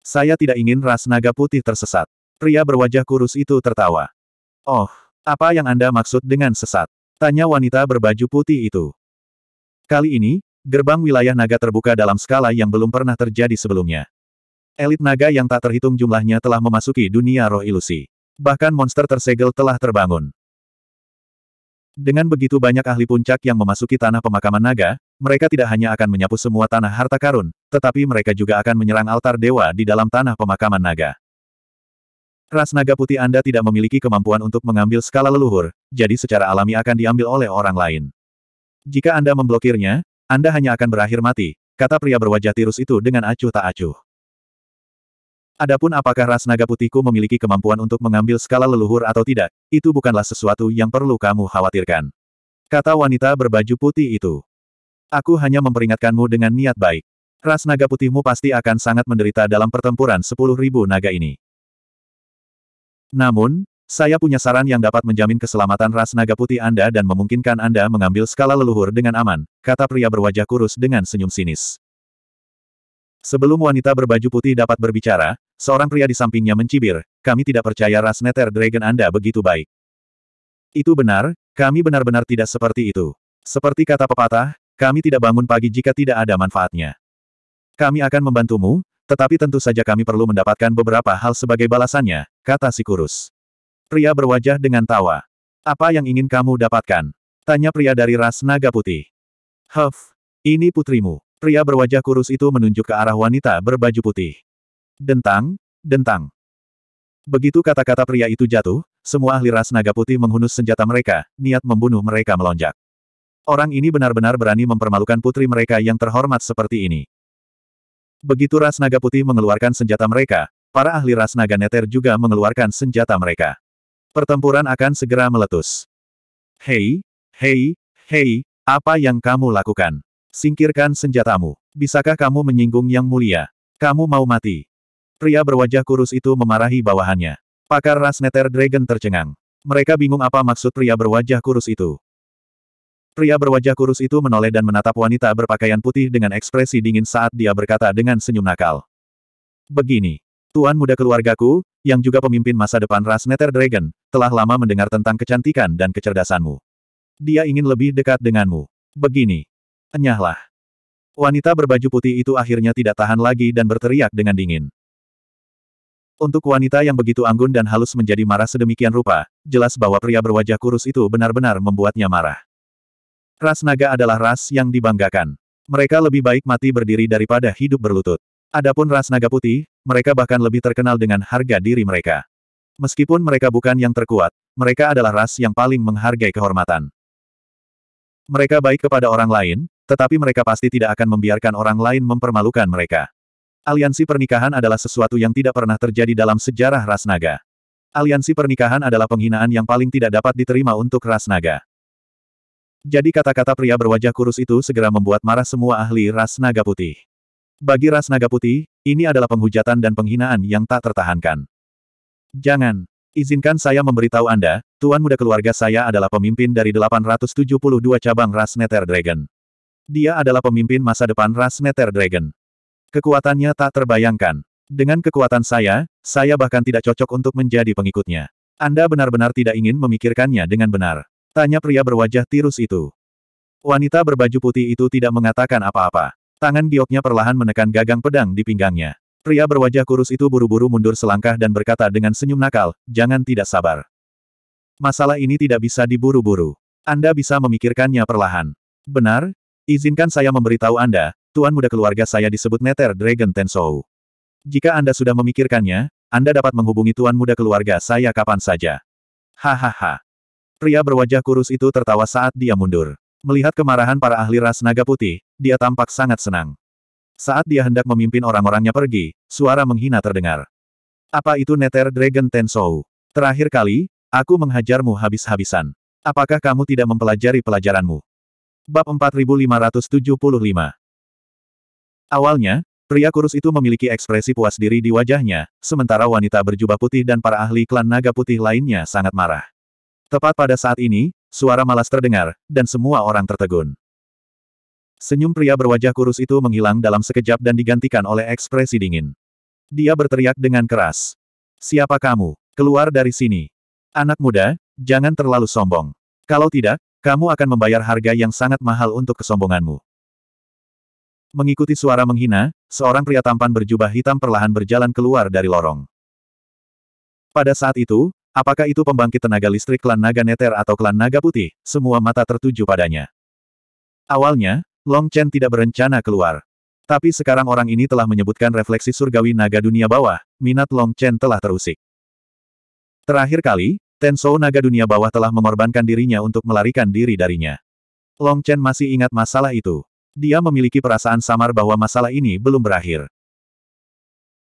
Saya tidak ingin ras Naga Putih tersesat. Pria berwajah kurus itu tertawa. Oh, apa yang Anda maksud dengan sesat? Tanya wanita berbaju putih itu. Kali ini, gerbang wilayah naga terbuka dalam skala yang belum pernah terjadi sebelumnya. Elit naga yang tak terhitung jumlahnya telah memasuki dunia roh ilusi. Bahkan monster tersegel telah terbangun. Dengan begitu banyak ahli puncak yang memasuki tanah pemakaman naga, mereka tidak hanya akan menyapu semua tanah harta karun, tetapi mereka juga akan menyerang altar dewa di dalam tanah pemakaman naga. Ras naga putih Anda tidak memiliki kemampuan untuk mengambil skala leluhur, jadi secara alami akan diambil oleh orang lain. Jika Anda memblokirnya, Anda hanya akan berakhir mati, kata pria berwajah tirus itu dengan acuh tak acuh. Adapun apakah ras naga putihku memiliki kemampuan untuk mengambil skala leluhur atau tidak, itu bukanlah sesuatu yang perlu kamu khawatirkan. Kata wanita berbaju putih itu. Aku hanya memperingatkanmu dengan niat baik. Ras naga putihmu pasti akan sangat menderita dalam pertempuran sepuluh ribu naga ini. Namun, saya punya saran yang dapat menjamin keselamatan ras naga putih Anda dan memungkinkan Anda mengambil skala leluhur dengan aman, kata pria berwajah kurus dengan senyum sinis. Sebelum wanita berbaju putih dapat berbicara, seorang pria di sampingnya mencibir, kami tidak percaya ras Nether Dragon Anda begitu baik. Itu benar, kami benar-benar tidak seperti itu. Seperti kata pepatah, kami tidak bangun pagi jika tidak ada manfaatnya. Kami akan membantumu, tetapi tentu saja kami perlu mendapatkan beberapa hal sebagai balasannya, kata si kurus. Pria berwajah dengan tawa. Apa yang ingin kamu dapatkan? Tanya pria dari ras naga putih. Huff, ini putrimu. Pria berwajah kurus itu menunjuk ke arah wanita berbaju putih. Dentang, dentang. Begitu kata-kata pria itu jatuh, semua ahli ras naga putih menghunus senjata mereka, niat membunuh mereka melonjak. Orang ini benar-benar berani mempermalukan putri mereka yang terhormat seperti ini. Begitu ras naga putih mengeluarkan senjata mereka, para ahli ras naga neter juga mengeluarkan senjata mereka. Pertempuran akan segera meletus. Hei, hei, hei, apa yang kamu lakukan? Singkirkan senjatamu. Bisakah kamu menyinggung yang mulia? Kamu mau mati. Pria berwajah kurus itu memarahi bawahannya. Pakar ras Nether Dragon tercengang. Mereka bingung apa maksud pria berwajah kurus itu. Pria berwajah kurus itu menoleh dan menatap wanita berpakaian putih dengan ekspresi dingin saat dia berkata dengan senyum nakal. Begini. Tuan muda keluargaku, yang juga pemimpin masa depan ras Nether Dragon, telah lama mendengar tentang kecantikan dan kecerdasanmu. Dia ingin lebih dekat denganmu. Begini. Enyahlah. Wanita berbaju putih itu akhirnya tidak tahan lagi dan berteriak dengan dingin. Untuk wanita yang begitu anggun dan halus menjadi marah sedemikian rupa, jelas bahwa pria berwajah kurus itu benar-benar membuatnya marah. Ras naga adalah ras yang dibanggakan. Mereka lebih baik mati berdiri daripada hidup berlutut. Adapun ras naga putih, mereka bahkan lebih terkenal dengan harga diri mereka. Meskipun mereka bukan yang terkuat, mereka adalah ras yang paling menghargai kehormatan. Mereka baik kepada orang lain, tetapi mereka pasti tidak akan membiarkan orang lain mempermalukan mereka. Aliansi pernikahan adalah sesuatu yang tidak pernah terjadi dalam sejarah ras naga. Aliansi pernikahan adalah penghinaan yang paling tidak dapat diterima untuk ras naga. Jadi kata-kata pria berwajah kurus itu segera membuat marah semua ahli ras naga putih. Bagi ras naga putih, ini adalah penghujatan dan penghinaan yang tak tertahankan. Jangan. Izinkan saya memberitahu Anda, Tuan Muda keluarga saya adalah pemimpin dari 872 cabang ras Nether Dragon. Dia adalah pemimpin masa depan ras Nether Dragon. Kekuatannya tak terbayangkan. Dengan kekuatan saya, saya bahkan tidak cocok untuk menjadi pengikutnya. Anda benar-benar tidak ingin memikirkannya dengan benar. Tanya pria berwajah tirus itu. Wanita berbaju putih itu tidak mengatakan apa-apa. Tangan gioknya perlahan menekan gagang pedang di pinggangnya. Pria berwajah kurus itu buru-buru mundur selangkah dan berkata dengan senyum nakal, jangan tidak sabar. Masalah ini tidak bisa diburu-buru. Anda bisa memikirkannya perlahan. Benar? Izinkan saya memberitahu Anda, Tuan Muda keluarga saya disebut Nether Dragon Tensou. Jika Anda sudah memikirkannya, Anda dapat menghubungi Tuan Muda keluarga saya kapan saja. Hahaha. Pria berwajah kurus itu tertawa saat dia mundur. Melihat kemarahan para ahli ras naga putih, dia tampak sangat senang. Saat dia hendak memimpin orang-orangnya pergi, suara menghina terdengar. Apa itu Nether Dragon Tensou? Terakhir kali, aku menghajarmu habis-habisan. Apakah kamu tidak mempelajari pelajaranmu? Bab 4575 Awalnya, pria kurus itu memiliki ekspresi puas diri di wajahnya, sementara wanita berjubah putih dan para ahli klan naga putih lainnya sangat marah. Tepat pada saat ini, Suara malas terdengar, dan semua orang tertegun. Senyum pria berwajah kurus itu menghilang dalam sekejap dan digantikan oleh ekspresi dingin. Dia berteriak dengan keras. Siapa kamu? Keluar dari sini. Anak muda, jangan terlalu sombong. Kalau tidak, kamu akan membayar harga yang sangat mahal untuk kesombonganmu. Mengikuti suara menghina, seorang pria tampan berjubah hitam perlahan berjalan keluar dari lorong. Pada saat itu, Apakah itu pembangkit tenaga listrik klan naga neter atau klan naga putih, semua mata tertuju padanya. Awalnya, Long Chen tidak berencana keluar. Tapi sekarang orang ini telah menyebutkan refleksi surgawi naga dunia bawah, minat Long Chen telah terusik. Terakhir kali, Tensou naga dunia bawah telah mengorbankan dirinya untuk melarikan diri darinya. Long Chen masih ingat masalah itu. Dia memiliki perasaan samar bahwa masalah ini belum berakhir.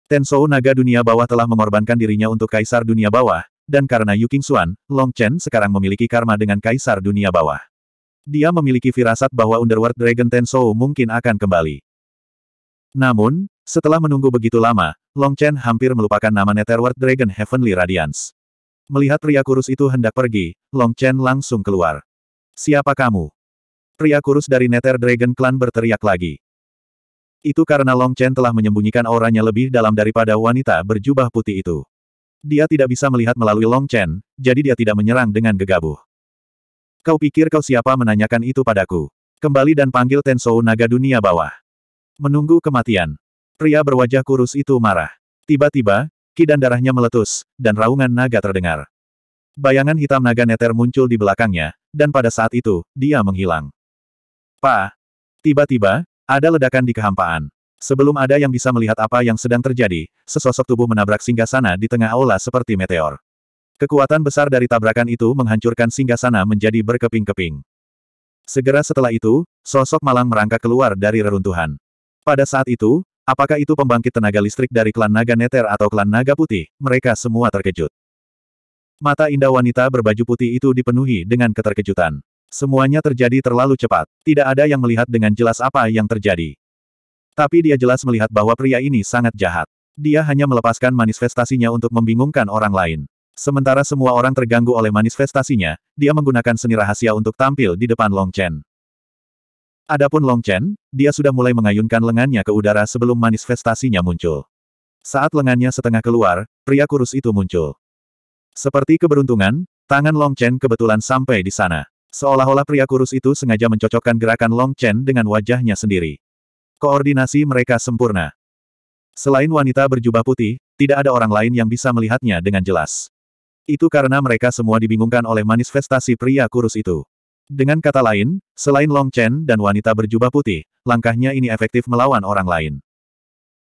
Tensou naga dunia bawah telah mengorbankan dirinya untuk kaisar dunia bawah, dan karena Yu Xuan, Long Chen sekarang memiliki karma dengan kaisar dunia bawah. Dia memiliki firasat bahwa Underworld Dragon Tensou mungkin akan kembali. Namun, setelah menunggu begitu lama, Long Chen hampir melupakan nama Netherworld Dragon Heavenly Radiance. Melihat pria kurus itu hendak pergi, Long Chen langsung keluar. Siapa kamu? Pria kurus dari Nether Dragon Clan berteriak lagi. Itu karena Long Chen telah menyembunyikan auranya lebih dalam daripada wanita berjubah putih itu. Dia tidak bisa melihat melalui Long Chen, jadi dia tidak menyerang dengan gegabah. Kau pikir kau siapa menanyakan itu padaku? Kembali dan panggil Tensou Naga Dunia Bawah. Menunggu kematian. Pria berwajah kurus itu marah. Tiba-tiba, ki dan darahnya meletus, dan raungan naga terdengar. Bayangan hitam naga neter muncul di belakangnya, dan pada saat itu, dia menghilang. Pa! Tiba-tiba, ada ledakan di kehampaan. Sebelum ada yang bisa melihat apa yang sedang terjadi, sesosok tubuh menabrak singgasana di tengah aula seperti meteor. Kekuatan besar dari tabrakan itu menghancurkan singgasana menjadi berkeping-keping. Segera setelah itu, sosok malang merangkak keluar dari reruntuhan. Pada saat itu, apakah itu pembangkit tenaga listrik dari klan naga neter atau klan naga putih, mereka semua terkejut. Mata indah wanita berbaju putih itu dipenuhi dengan keterkejutan. Semuanya terjadi terlalu cepat, tidak ada yang melihat dengan jelas apa yang terjadi. Tapi dia jelas melihat bahwa pria ini sangat jahat. Dia hanya melepaskan manifestasinya untuk membingungkan orang lain. Sementara semua orang terganggu oleh manifestasinya, dia menggunakan seni rahasia untuk tampil di depan Long Chen. Adapun Long Chen, dia sudah mulai mengayunkan lengannya ke udara sebelum manifestasinya muncul. Saat lengannya setengah keluar, pria kurus itu muncul. Seperti keberuntungan, tangan Long Chen kebetulan sampai di sana. Seolah-olah pria kurus itu sengaja mencocokkan gerakan Long Chen dengan wajahnya sendiri. Koordinasi mereka sempurna. Selain wanita berjubah putih, tidak ada orang lain yang bisa melihatnya dengan jelas. Itu karena mereka semua dibingungkan oleh manifestasi pria kurus itu. Dengan kata lain, selain Long Chen dan wanita berjubah putih, langkahnya ini efektif melawan orang lain.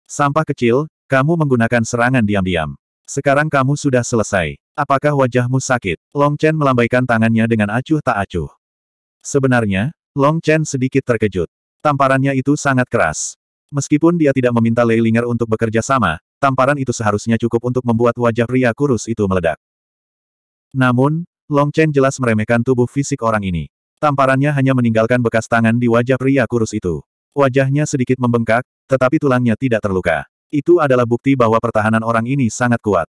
Sampah kecil, kamu menggunakan serangan diam-diam. Sekarang kamu sudah selesai. Apakah wajahmu sakit? Long Chen melambaikan tangannya dengan acuh tak acuh. Sebenarnya, Long Chen sedikit terkejut. Tamparannya itu sangat keras. Meskipun dia tidak meminta Lei Ling'er untuk bekerja sama, tamparan itu seharusnya cukup untuk membuat wajah pria kurus itu meledak. Namun, Long Chen jelas meremehkan tubuh fisik orang ini. Tamparannya hanya meninggalkan bekas tangan di wajah pria kurus itu. Wajahnya sedikit membengkak, tetapi tulangnya tidak terluka. Itu adalah bukti bahwa pertahanan orang ini sangat kuat.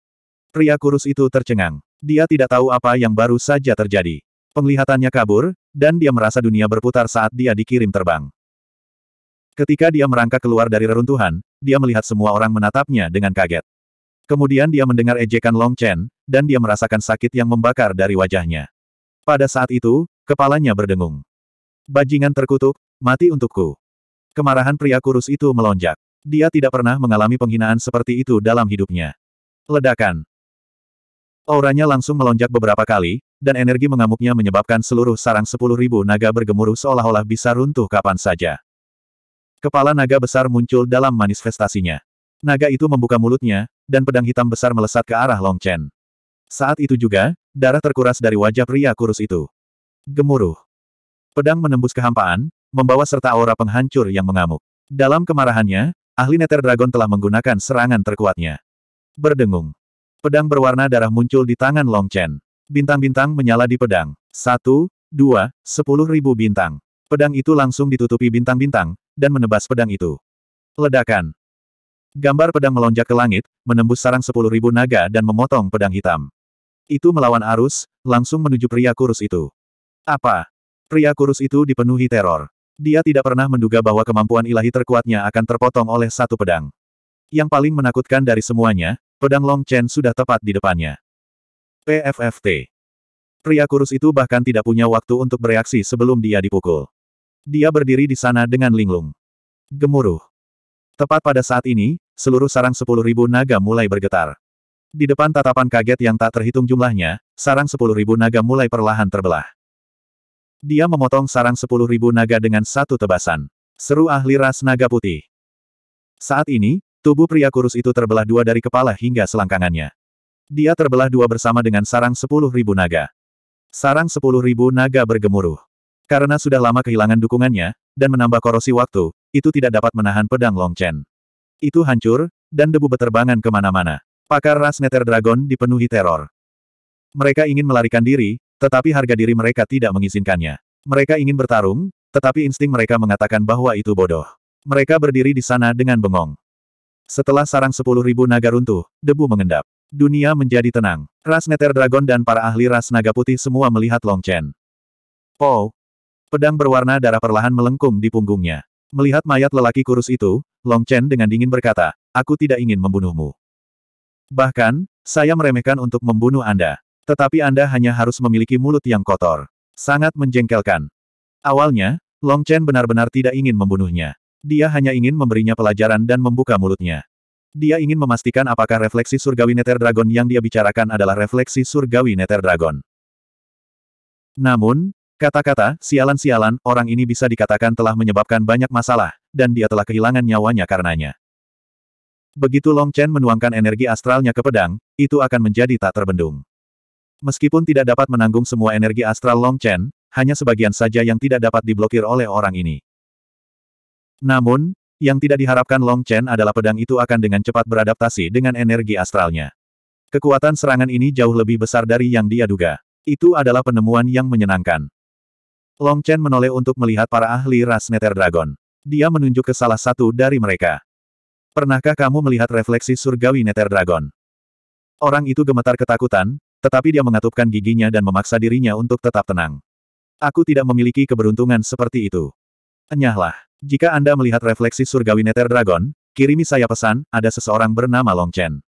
Pria kurus itu tercengang. Dia tidak tahu apa yang baru saja terjadi. Penglihatannya kabur, dan dia merasa dunia berputar saat dia dikirim terbang. Ketika dia merangkak keluar dari reruntuhan, dia melihat semua orang menatapnya dengan kaget. Kemudian dia mendengar ejekan Long Chen, dan dia merasakan sakit yang membakar dari wajahnya. Pada saat itu, kepalanya berdengung. Bajingan terkutuk, mati untukku. Kemarahan pria kurus itu melonjak. Dia tidak pernah mengalami penghinaan seperti itu dalam hidupnya. Ledakan. Auranya langsung melonjak beberapa kali, dan energi mengamuknya menyebabkan seluruh sarang sepuluh ribu naga bergemuruh seolah-olah bisa runtuh kapan saja. Kepala naga besar muncul dalam manifestasinya. Naga itu membuka mulutnya, dan pedang hitam besar melesat ke arah Long Chen. Saat itu juga, darah terkuras dari wajah pria kurus itu. Gemuruh. Pedang menembus kehampaan, membawa serta aura penghancur yang mengamuk. Dalam kemarahannya, ahli Nether Dragon telah menggunakan serangan terkuatnya. Berdengung. Pedang berwarna darah muncul di tangan Long Chen. Bintang-bintang menyala di pedang. Satu, dua, sepuluh ribu bintang. Pedang itu langsung ditutupi bintang-bintang, dan menebas pedang itu. Ledakan. Gambar pedang melonjak ke langit, menembus sarang sepuluh ribu naga dan memotong pedang hitam. Itu melawan arus, langsung menuju pria kurus itu. Apa? Pria kurus itu dipenuhi teror. Dia tidak pernah menduga bahwa kemampuan ilahi terkuatnya akan terpotong oleh satu pedang. Yang paling menakutkan dari semuanya, pedang Long Chen sudah tepat di depannya. PFFT. Pria kurus itu bahkan tidak punya waktu untuk bereaksi sebelum dia dipukul. Dia berdiri di sana dengan linglung. Gemuruh. Tepat pada saat ini, seluruh sarang sepuluh ribu naga mulai bergetar. Di depan tatapan kaget yang tak terhitung jumlahnya, sarang sepuluh ribu naga mulai perlahan terbelah. Dia memotong sarang sepuluh ribu naga dengan satu tebasan. Seru ahli ras naga putih. Saat ini, tubuh pria kurus itu terbelah dua dari kepala hingga selangkangannya. Dia terbelah dua bersama dengan sarang sepuluh ribu naga. Sarang sepuluh ribu naga bergemuruh. Karena sudah lama kehilangan dukungannya, dan menambah korosi waktu, itu tidak dapat menahan pedang Long Chen. Itu hancur, dan debu beterbangan kemana-mana. Pakar ras Nether Dragon dipenuhi teror. Mereka ingin melarikan diri, tetapi harga diri mereka tidak mengizinkannya. Mereka ingin bertarung, tetapi insting mereka mengatakan bahwa itu bodoh. Mereka berdiri di sana dengan bengong. Setelah sarang sepuluh ribu naga runtuh, debu mengendap. Dunia menjadi tenang. Ras Nether Dragon dan para ahli ras naga putih semua melihat Long Chen. Oh, Pedang berwarna darah perlahan melengkung di punggungnya. Melihat mayat lelaki kurus itu, Long Chen dengan dingin berkata, aku tidak ingin membunuhmu. Bahkan, saya meremehkan untuk membunuh Anda. Tetapi Anda hanya harus memiliki mulut yang kotor. Sangat menjengkelkan. Awalnya, Long Chen benar-benar tidak ingin membunuhnya. Dia hanya ingin memberinya pelajaran dan membuka mulutnya. Dia ingin memastikan apakah refleksi surgawi Nether Dragon yang dia bicarakan adalah refleksi surgawi Nether Dragon. Namun, Kata-kata, sialan-sialan, orang ini bisa dikatakan telah menyebabkan banyak masalah, dan dia telah kehilangan nyawanya karenanya. Begitu Long Chen menuangkan energi astralnya ke pedang, itu akan menjadi tak terbendung. Meskipun tidak dapat menanggung semua energi astral Long Chen, hanya sebagian saja yang tidak dapat diblokir oleh orang ini. Namun, yang tidak diharapkan Long Chen adalah pedang itu akan dengan cepat beradaptasi dengan energi astralnya. Kekuatan serangan ini jauh lebih besar dari yang dia duga. Itu adalah penemuan yang menyenangkan. Long Chen menoleh untuk melihat para ahli ras Nether Dragon. Dia menunjuk ke salah satu dari mereka. Pernahkah kamu melihat refleksi surgawi Nether Dragon? Orang itu gemetar ketakutan, tetapi dia mengatupkan giginya dan memaksa dirinya untuk tetap tenang. Aku tidak memiliki keberuntungan seperti itu. Enyahlah. Jika Anda melihat refleksi surgawi Nether Dragon, kirimi saya pesan, ada seseorang bernama Long Chen.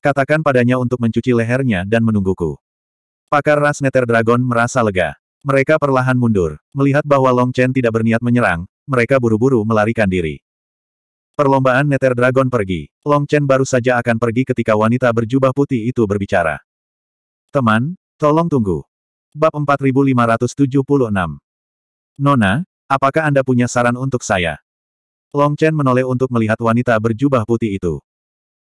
Katakan padanya untuk mencuci lehernya dan menungguku. Pakar ras Nether Dragon merasa lega. Mereka perlahan mundur. Melihat bahwa Long Chen tidak berniat menyerang, mereka buru-buru melarikan diri. Perlombaan Nether Dragon pergi. Long Chen baru saja akan pergi ketika wanita berjubah putih itu berbicara. Teman, tolong tunggu. Bab 4576 Nona, apakah Anda punya saran untuk saya? Long Chen menoleh untuk melihat wanita berjubah putih itu.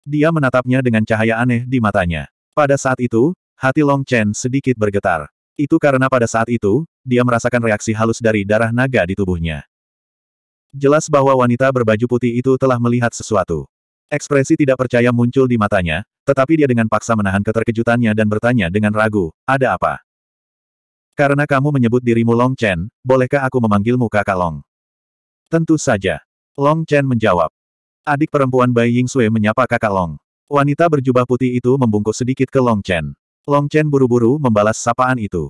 Dia menatapnya dengan cahaya aneh di matanya. Pada saat itu, hati Long Chen sedikit bergetar. Itu karena pada saat itu, dia merasakan reaksi halus dari darah naga di tubuhnya. Jelas bahwa wanita berbaju putih itu telah melihat sesuatu. Ekspresi tidak percaya muncul di matanya, tetapi dia dengan paksa menahan keterkejutannya dan bertanya dengan ragu, ada apa? Karena kamu menyebut dirimu Long Chen, bolehkah aku memanggilmu kakak Long? Tentu saja. Long Chen menjawab. Adik perempuan Bai Ying Sui menyapa kakak Long. Wanita berjubah putih itu membungkuk sedikit ke Long Chen. Long Chen buru-buru membalas sapaan itu.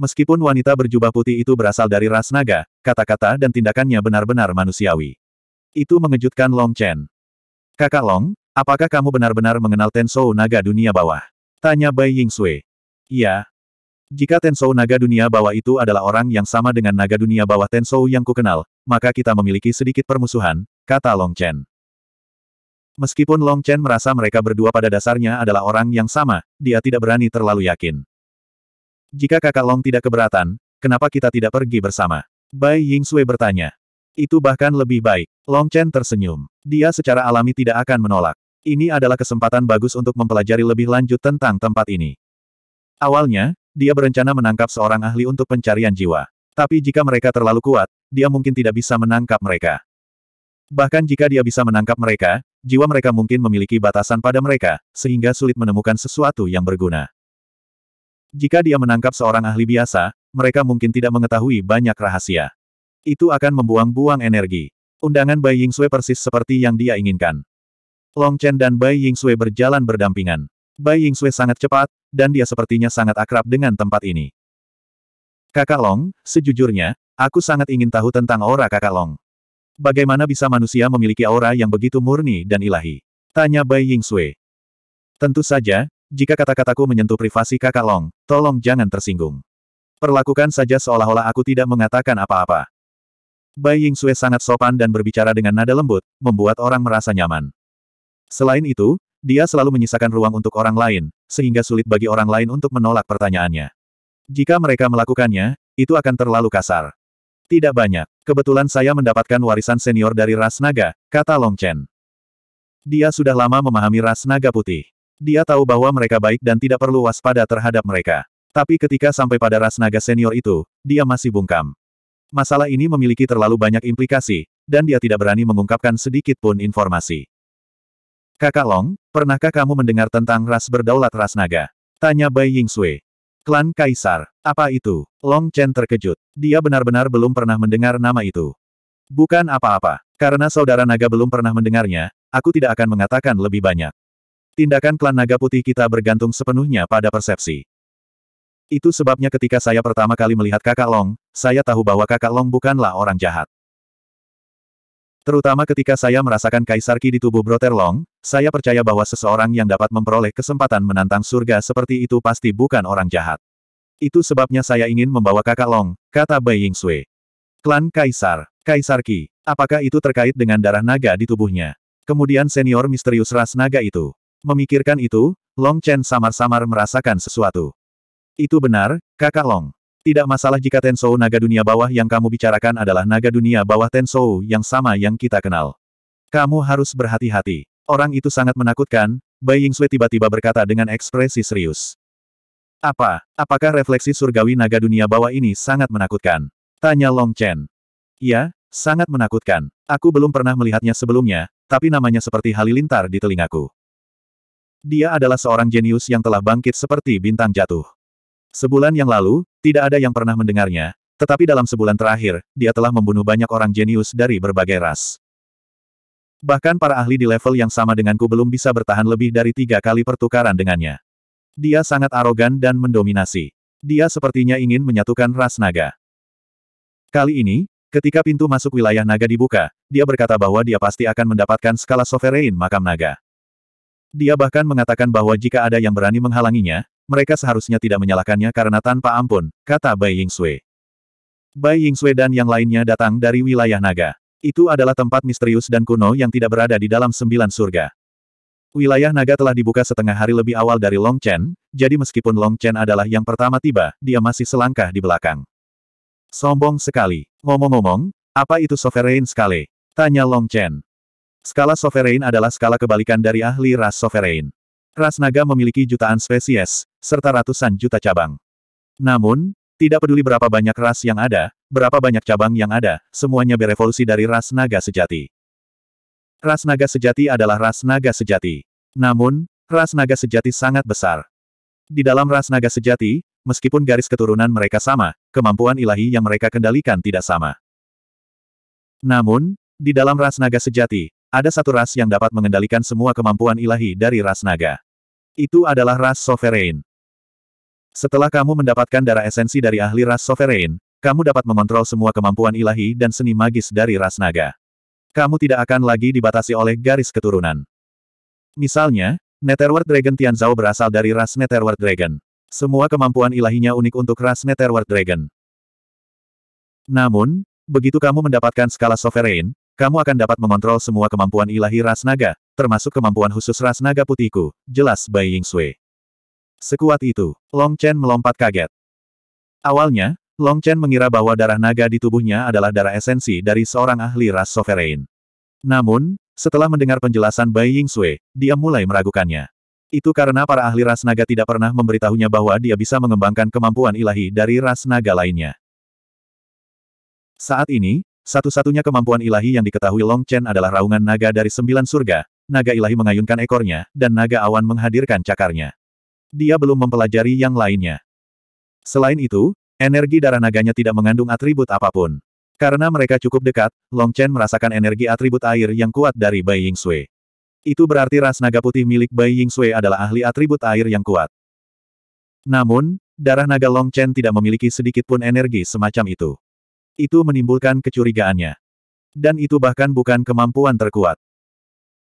Meskipun wanita berjubah putih itu berasal dari ras naga, kata-kata dan tindakannya benar-benar manusiawi. Itu mengejutkan Long Chen. Kakak Long, apakah kamu benar-benar mengenal Tensou Naga Dunia Bawah? Tanya Bai Sui. Iya. Jika Tensou Naga Dunia Bawah itu adalah orang yang sama dengan Naga Dunia Bawah Tensou yang kukenal, maka kita memiliki sedikit permusuhan, kata Long Chen. Meskipun Long Chen merasa mereka berdua pada dasarnya adalah orang yang sama, dia tidak berani terlalu yakin. Jika kakak Long tidak keberatan, kenapa kita tidak pergi bersama? Bai Ying Sui bertanya. Itu bahkan lebih baik. Long Chen tersenyum. Dia secara alami tidak akan menolak. Ini adalah kesempatan bagus untuk mempelajari lebih lanjut tentang tempat ini. Awalnya, dia berencana menangkap seorang ahli untuk pencarian jiwa. Tapi jika mereka terlalu kuat, dia mungkin tidak bisa menangkap mereka. Bahkan jika dia bisa menangkap mereka, jiwa mereka mungkin memiliki batasan pada mereka, sehingga sulit menemukan sesuatu yang berguna. Jika dia menangkap seorang ahli biasa, mereka mungkin tidak mengetahui banyak rahasia. Itu akan membuang-buang energi. Undangan Bai Ying Sui persis seperti yang dia inginkan. Long Chen dan Bai Ying Sui berjalan berdampingan. Bai Ying Sui sangat cepat, dan dia sepertinya sangat akrab dengan tempat ini. Kakak Long, sejujurnya, aku sangat ingin tahu tentang aura kakak Long. Bagaimana bisa manusia memiliki aura yang begitu murni dan ilahi? Tanya Bai Ying Sui. Tentu saja, jika kata-kataku menyentuh privasi kakak Long, tolong jangan tersinggung. Perlakukan saja seolah-olah aku tidak mengatakan apa-apa. Bai Ying Sui sangat sopan dan berbicara dengan nada lembut, membuat orang merasa nyaman. Selain itu, dia selalu menyisakan ruang untuk orang lain, sehingga sulit bagi orang lain untuk menolak pertanyaannya. Jika mereka melakukannya, itu akan terlalu kasar. Tidak banyak. Kebetulan saya mendapatkan warisan senior dari ras naga, kata Long Chen. Dia sudah lama memahami ras naga putih. Dia tahu bahwa mereka baik dan tidak perlu waspada terhadap mereka. Tapi ketika sampai pada ras naga senior itu, dia masih bungkam. Masalah ini memiliki terlalu banyak implikasi, dan dia tidak berani mengungkapkan sedikit pun informasi. Kakak Long, pernahkah kamu mendengar tentang ras berdaulat ras naga? Tanya Bai Ying Klan Kaisar. Apa itu? Long Chen terkejut. Dia benar-benar belum pernah mendengar nama itu. Bukan apa-apa. Karena saudara naga belum pernah mendengarnya, aku tidak akan mengatakan lebih banyak. Tindakan klan naga putih kita bergantung sepenuhnya pada persepsi. Itu sebabnya ketika saya pertama kali melihat kakak Long, saya tahu bahwa kakak Long bukanlah orang jahat. Terutama ketika saya merasakan kaisar Ki di tubuh Brother Long, saya percaya bahwa seseorang yang dapat memperoleh kesempatan menantang surga seperti itu pasti bukan orang jahat. Itu sebabnya saya ingin membawa kakak Long, kata Bai Ying Sui. Klan Kaisar, Kaisar Ki, apakah itu terkait dengan darah naga di tubuhnya? Kemudian senior misterius ras naga itu. Memikirkan itu, Long Chen samar-samar merasakan sesuatu. Itu benar, kakak Long. Tidak masalah jika Tensou naga dunia bawah yang kamu bicarakan adalah naga dunia bawah Tensou yang sama yang kita kenal. Kamu harus berhati-hati. Orang itu sangat menakutkan, Bai Yingsui tiba-tiba berkata dengan ekspresi serius. Apa? Apakah refleksi surgawi naga dunia bawah ini sangat menakutkan? Tanya Long Chen. Ya, sangat menakutkan. Aku belum pernah melihatnya sebelumnya, tapi namanya seperti halilintar di telingaku. Dia adalah seorang jenius yang telah bangkit seperti bintang jatuh. Sebulan yang lalu, tidak ada yang pernah mendengarnya, tetapi dalam sebulan terakhir, dia telah membunuh banyak orang jenius dari berbagai ras. Bahkan para ahli di level yang sama denganku belum bisa bertahan lebih dari tiga kali pertukaran dengannya. Dia sangat arogan dan mendominasi. Dia sepertinya ingin menyatukan ras naga. Kali ini, ketika pintu masuk wilayah naga dibuka, dia berkata bahwa dia pasti akan mendapatkan skala sovereign makam naga. Dia bahkan mengatakan bahwa jika ada yang berani menghalanginya, mereka seharusnya tidak menyalahkannya karena tanpa ampun, kata Bai Yingsui. Bai Yingsui dan yang lainnya datang dari wilayah naga. Itu adalah tempat misterius dan kuno yang tidak berada di dalam sembilan surga. Wilayah naga telah dibuka setengah hari lebih awal dari Long Chen, jadi meskipun Long Chen adalah yang pertama tiba, dia masih selangkah di belakang. Sombong sekali. Ngomong-ngomong, apa itu sovereign skala? Tanya Long Chen. Skala sovereign adalah skala kebalikan dari ahli ras sovereign. Ras naga memiliki jutaan spesies, serta ratusan juta cabang. Namun, tidak peduli berapa banyak ras yang ada, berapa banyak cabang yang ada, semuanya berevolusi dari ras naga sejati. Ras naga sejati adalah ras naga sejati. Namun, ras naga sejati sangat besar. Di dalam ras naga sejati, meskipun garis keturunan mereka sama, kemampuan ilahi yang mereka kendalikan tidak sama. Namun, di dalam ras naga sejati, ada satu ras yang dapat mengendalikan semua kemampuan ilahi dari ras naga. Itu adalah ras sovereign. Setelah kamu mendapatkan darah esensi dari ahli ras sovereign, kamu dapat mengontrol semua kemampuan ilahi dan seni magis dari ras naga. Kamu tidak akan lagi dibatasi oleh garis keturunan. Misalnya, Netherworld Dragon Tianzao berasal dari ras Netherworld Dragon. Semua kemampuan ilahinya unik untuk ras Netherworld Dragon. Namun, begitu kamu mendapatkan skala sovereign, kamu akan dapat mengontrol semua kemampuan ilahi ras naga, termasuk kemampuan khusus ras naga putihku, jelas Bai Ying Sui. Sekuat itu, Long Chen melompat kaget. Awalnya, Long Chen mengira bahwa darah naga di tubuhnya adalah darah esensi dari seorang ahli ras sovereign. Namun, setelah mendengar penjelasan Bai Ying Sui, dia mulai meragukannya. Itu karena para ahli ras naga tidak pernah memberitahunya bahwa dia bisa mengembangkan kemampuan ilahi dari ras naga lainnya. Saat ini, satu-satunya kemampuan ilahi yang diketahui Long Chen adalah raungan naga dari sembilan surga, naga ilahi mengayunkan ekornya, dan naga awan menghadirkan cakarnya. Dia belum mempelajari yang lainnya. Selain itu, energi darah naganya tidak mengandung atribut apapun. Karena mereka cukup dekat, Long Chen merasakan energi atribut air yang kuat dari Bai Ying Sui. Itu berarti ras naga putih milik Bai Ying Sui adalah ahli atribut air yang kuat. Namun, darah naga Long Chen tidak memiliki sedikitpun energi semacam itu. Itu menimbulkan kecurigaannya. Dan itu bahkan bukan kemampuan terkuat.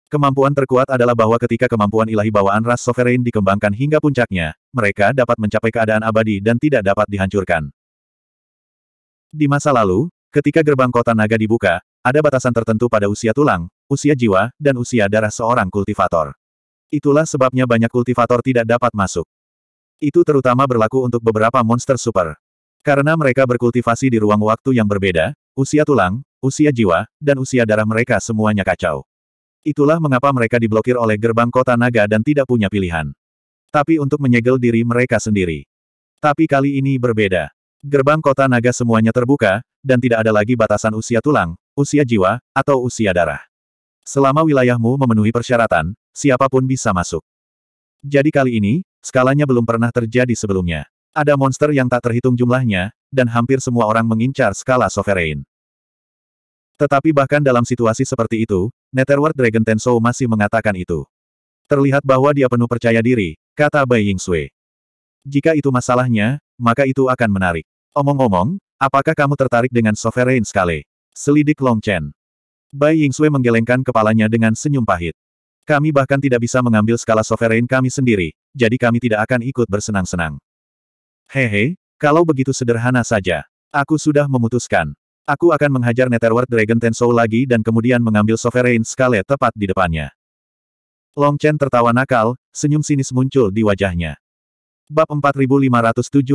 Kemampuan terkuat adalah bahwa ketika kemampuan ilahi bawaan ras sovereign dikembangkan hingga puncaknya, mereka dapat mencapai keadaan abadi dan tidak dapat dihancurkan. Di masa lalu, ketika gerbang kota naga dibuka, ada batasan tertentu pada usia tulang, usia jiwa, dan usia darah seorang kultivator. Itulah sebabnya banyak kultivator tidak dapat masuk. Itu terutama berlaku untuk beberapa monster super. Karena mereka berkultivasi di ruang waktu yang berbeda, usia tulang, usia jiwa, dan usia darah mereka semuanya kacau. Itulah mengapa mereka diblokir oleh gerbang kota naga dan tidak punya pilihan. Tapi untuk menyegel diri mereka sendiri. Tapi kali ini berbeda. Gerbang kota naga semuanya terbuka, dan tidak ada lagi batasan usia tulang, usia jiwa, atau usia darah. Selama wilayahmu memenuhi persyaratan, siapapun bisa masuk. Jadi kali ini, skalanya belum pernah terjadi sebelumnya. Ada monster yang tak terhitung jumlahnya, dan hampir semua orang mengincar skala sovereign. Tetapi bahkan dalam situasi seperti itu, Netherworld Dragon Tensou masih mengatakan itu. Terlihat bahwa dia penuh percaya diri, kata Bai Sui. Jika itu masalahnya, maka itu akan menarik. Omong-omong, apakah kamu tertarik dengan Sovereign Scale? Selidik Long Chen. Bai Sui menggelengkan kepalanya dengan senyum pahit. Kami bahkan tidak bisa mengambil skala Sovereign kami sendiri, jadi kami tidak akan ikut bersenang-senang. Hehe, kalau begitu sederhana saja. Aku sudah memutuskan. Aku akan menghajar Netherworld Dragon Tensou lagi dan kemudian mengambil Sovereign Scarlet tepat di depannya. Long Chen tertawa nakal, senyum sinis muncul di wajahnya. Bab 4577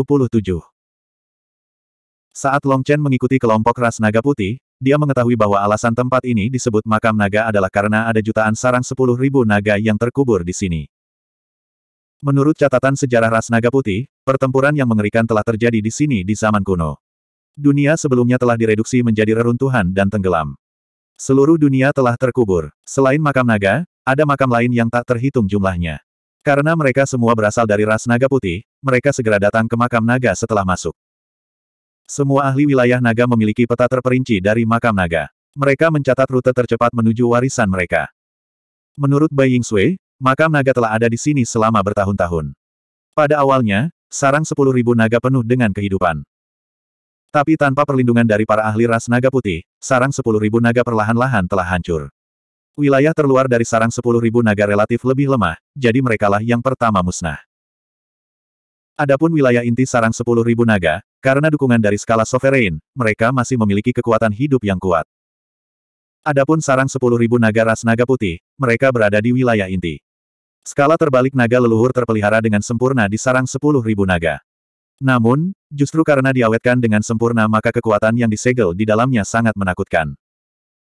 Saat Long Chen mengikuti kelompok ras naga putih, dia mengetahui bahwa alasan tempat ini disebut makam naga adalah karena ada jutaan sarang sepuluh ribu naga yang terkubur di sini. Menurut catatan sejarah ras naga putih, pertempuran yang mengerikan telah terjadi di sini di zaman kuno. Dunia sebelumnya telah direduksi menjadi reruntuhan dan tenggelam. Seluruh dunia telah terkubur. Selain makam naga, ada makam lain yang tak terhitung jumlahnya. Karena mereka semua berasal dari ras naga putih, mereka segera datang ke makam naga setelah masuk. Semua ahli wilayah naga memiliki peta terperinci dari makam naga. Mereka mencatat rute tercepat menuju warisan mereka. Menurut Bai Ying Sui, makam naga telah ada di sini selama bertahun-tahun. Pada awalnya, sarang 10.000 naga penuh dengan kehidupan. Tapi tanpa perlindungan dari para ahli ras naga putih, sarang sepuluh ribu naga perlahan-lahan telah hancur. Wilayah terluar dari sarang sepuluh ribu naga relatif lebih lemah, jadi merekalah yang pertama musnah. Adapun wilayah inti sarang sepuluh ribu naga, karena dukungan dari skala sovereign, mereka masih memiliki kekuatan hidup yang kuat. Adapun sarang sepuluh ribu naga ras naga putih, mereka berada di wilayah inti. Skala terbalik naga leluhur terpelihara dengan sempurna di sarang sepuluh ribu naga. Namun, justru karena diawetkan dengan sempurna maka kekuatan yang disegel di dalamnya sangat menakutkan.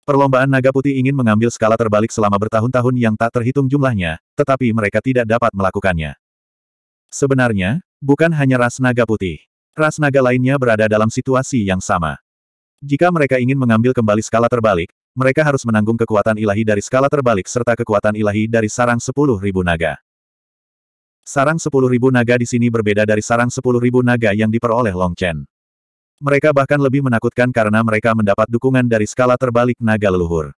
Perlombaan naga putih ingin mengambil skala terbalik selama bertahun-tahun yang tak terhitung jumlahnya, tetapi mereka tidak dapat melakukannya. Sebenarnya, bukan hanya ras naga putih. Ras naga lainnya berada dalam situasi yang sama. Jika mereka ingin mengambil kembali skala terbalik, mereka harus menanggung kekuatan ilahi dari skala terbalik serta kekuatan ilahi dari sarang sepuluh naga. Sarang sepuluh ribu naga di sini berbeda dari sarang sepuluh ribu naga yang diperoleh Long Chen. Mereka bahkan lebih menakutkan karena mereka mendapat dukungan dari skala terbalik naga leluhur.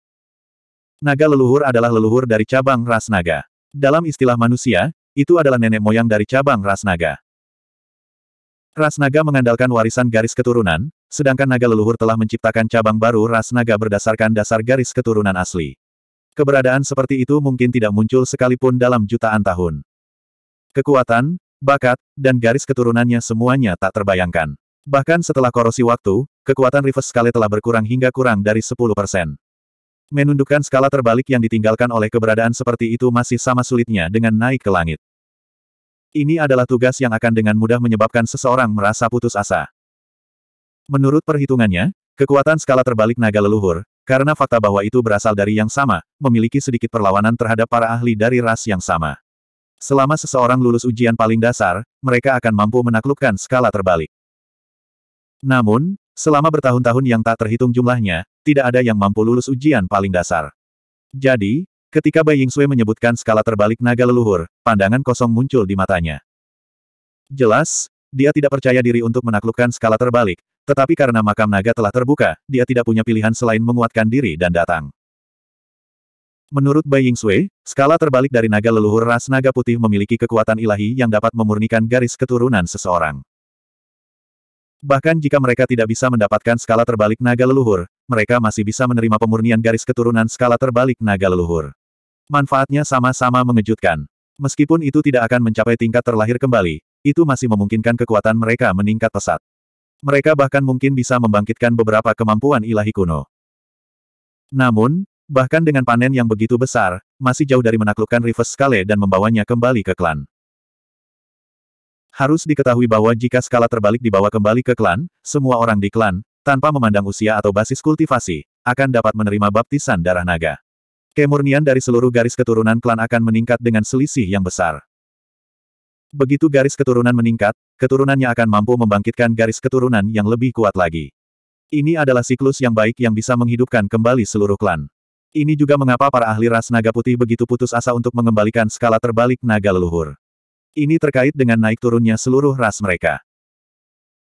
Naga leluhur adalah leluhur dari cabang ras naga. Dalam istilah manusia, itu adalah nenek moyang dari cabang ras naga. Ras naga mengandalkan warisan garis keturunan, sedangkan naga leluhur telah menciptakan cabang baru ras naga berdasarkan dasar garis keturunan asli. Keberadaan seperti itu mungkin tidak muncul sekalipun dalam jutaan tahun. Kekuatan, bakat, dan garis keturunannya semuanya tak terbayangkan. Bahkan setelah korosi waktu, kekuatan reverse skala telah berkurang hingga kurang dari 10 persen. Menundukkan skala terbalik yang ditinggalkan oleh keberadaan seperti itu masih sama sulitnya dengan naik ke langit. Ini adalah tugas yang akan dengan mudah menyebabkan seseorang merasa putus asa. Menurut perhitungannya, kekuatan skala terbalik naga leluhur, karena fakta bahwa itu berasal dari yang sama, memiliki sedikit perlawanan terhadap para ahli dari ras yang sama. Selama seseorang lulus ujian paling dasar, mereka akan mampu menaklukkan skala terbalik. Namun, selama bertahun-tahun yang tak terhitung jumlahnya, tidak ada yang mampu lulus ujian paling dasar. Jadi, ketika Bai Yingsui menyebutkan skala terbalik naga leluhur, pandangan kosong muncul di matanya. Jelas, dia tidak percaya diri untuk menaklukkan skala terbalik, tetapi karena makam naga telah terbuka, dia tidak punya pilihan selain menguatkan diri dan datang. Menurut Bai Ying Sui, skala terbalik dari naga leluhur ras naga putih memiliki kekuatan ilahi yang dapat memurnikan garis keturunan seseorang. Bahkan jika mereka tidak bisa mendapatkan skala terbalik naga leluhur, mereka masih bisa menerima pemurnian garis keturunan skala terbalik naga leluhur. Manfaatnya sama-sama mengejutkan. Meskipun itu tidak akan mencapai tingkat terlahir kembali, itu masih memungkinkan kekuatan mereka meningkat pesat. Mereka bahkan mungkin bisa membangkitkan beberapa kemampuan ilahi kuno. Namun, Bahkan dengan panen yang begitu besar, masih jauh dari menaklukkan Rivers Scale dan membawanya kembali ke klan. Harus diketahui bahwa jika skala terbalik dibawa kembali ke klan, semua orang di klan, tanpa memandang usia atau basis kultivasi, akan dapat menerima baptisan darah naga. Kemurnian dari seluruh garis keturunan klan akan meningkat dengan selisih yang besar. Begitu garis keturunan meningkat, keturunannya akan mampu membangkitkan garis keturunan yang lebih kuat lagi. Ini adalah siklus yang baik yang bisa menghidupkan kembali seluruh klan. Ini juga mengapa para ahli ras naga putih begitu putus asa untuk mengembalikan skala terbalik naga leluhur. Ini terkait dengan naik turunnya seluruh ras mereka.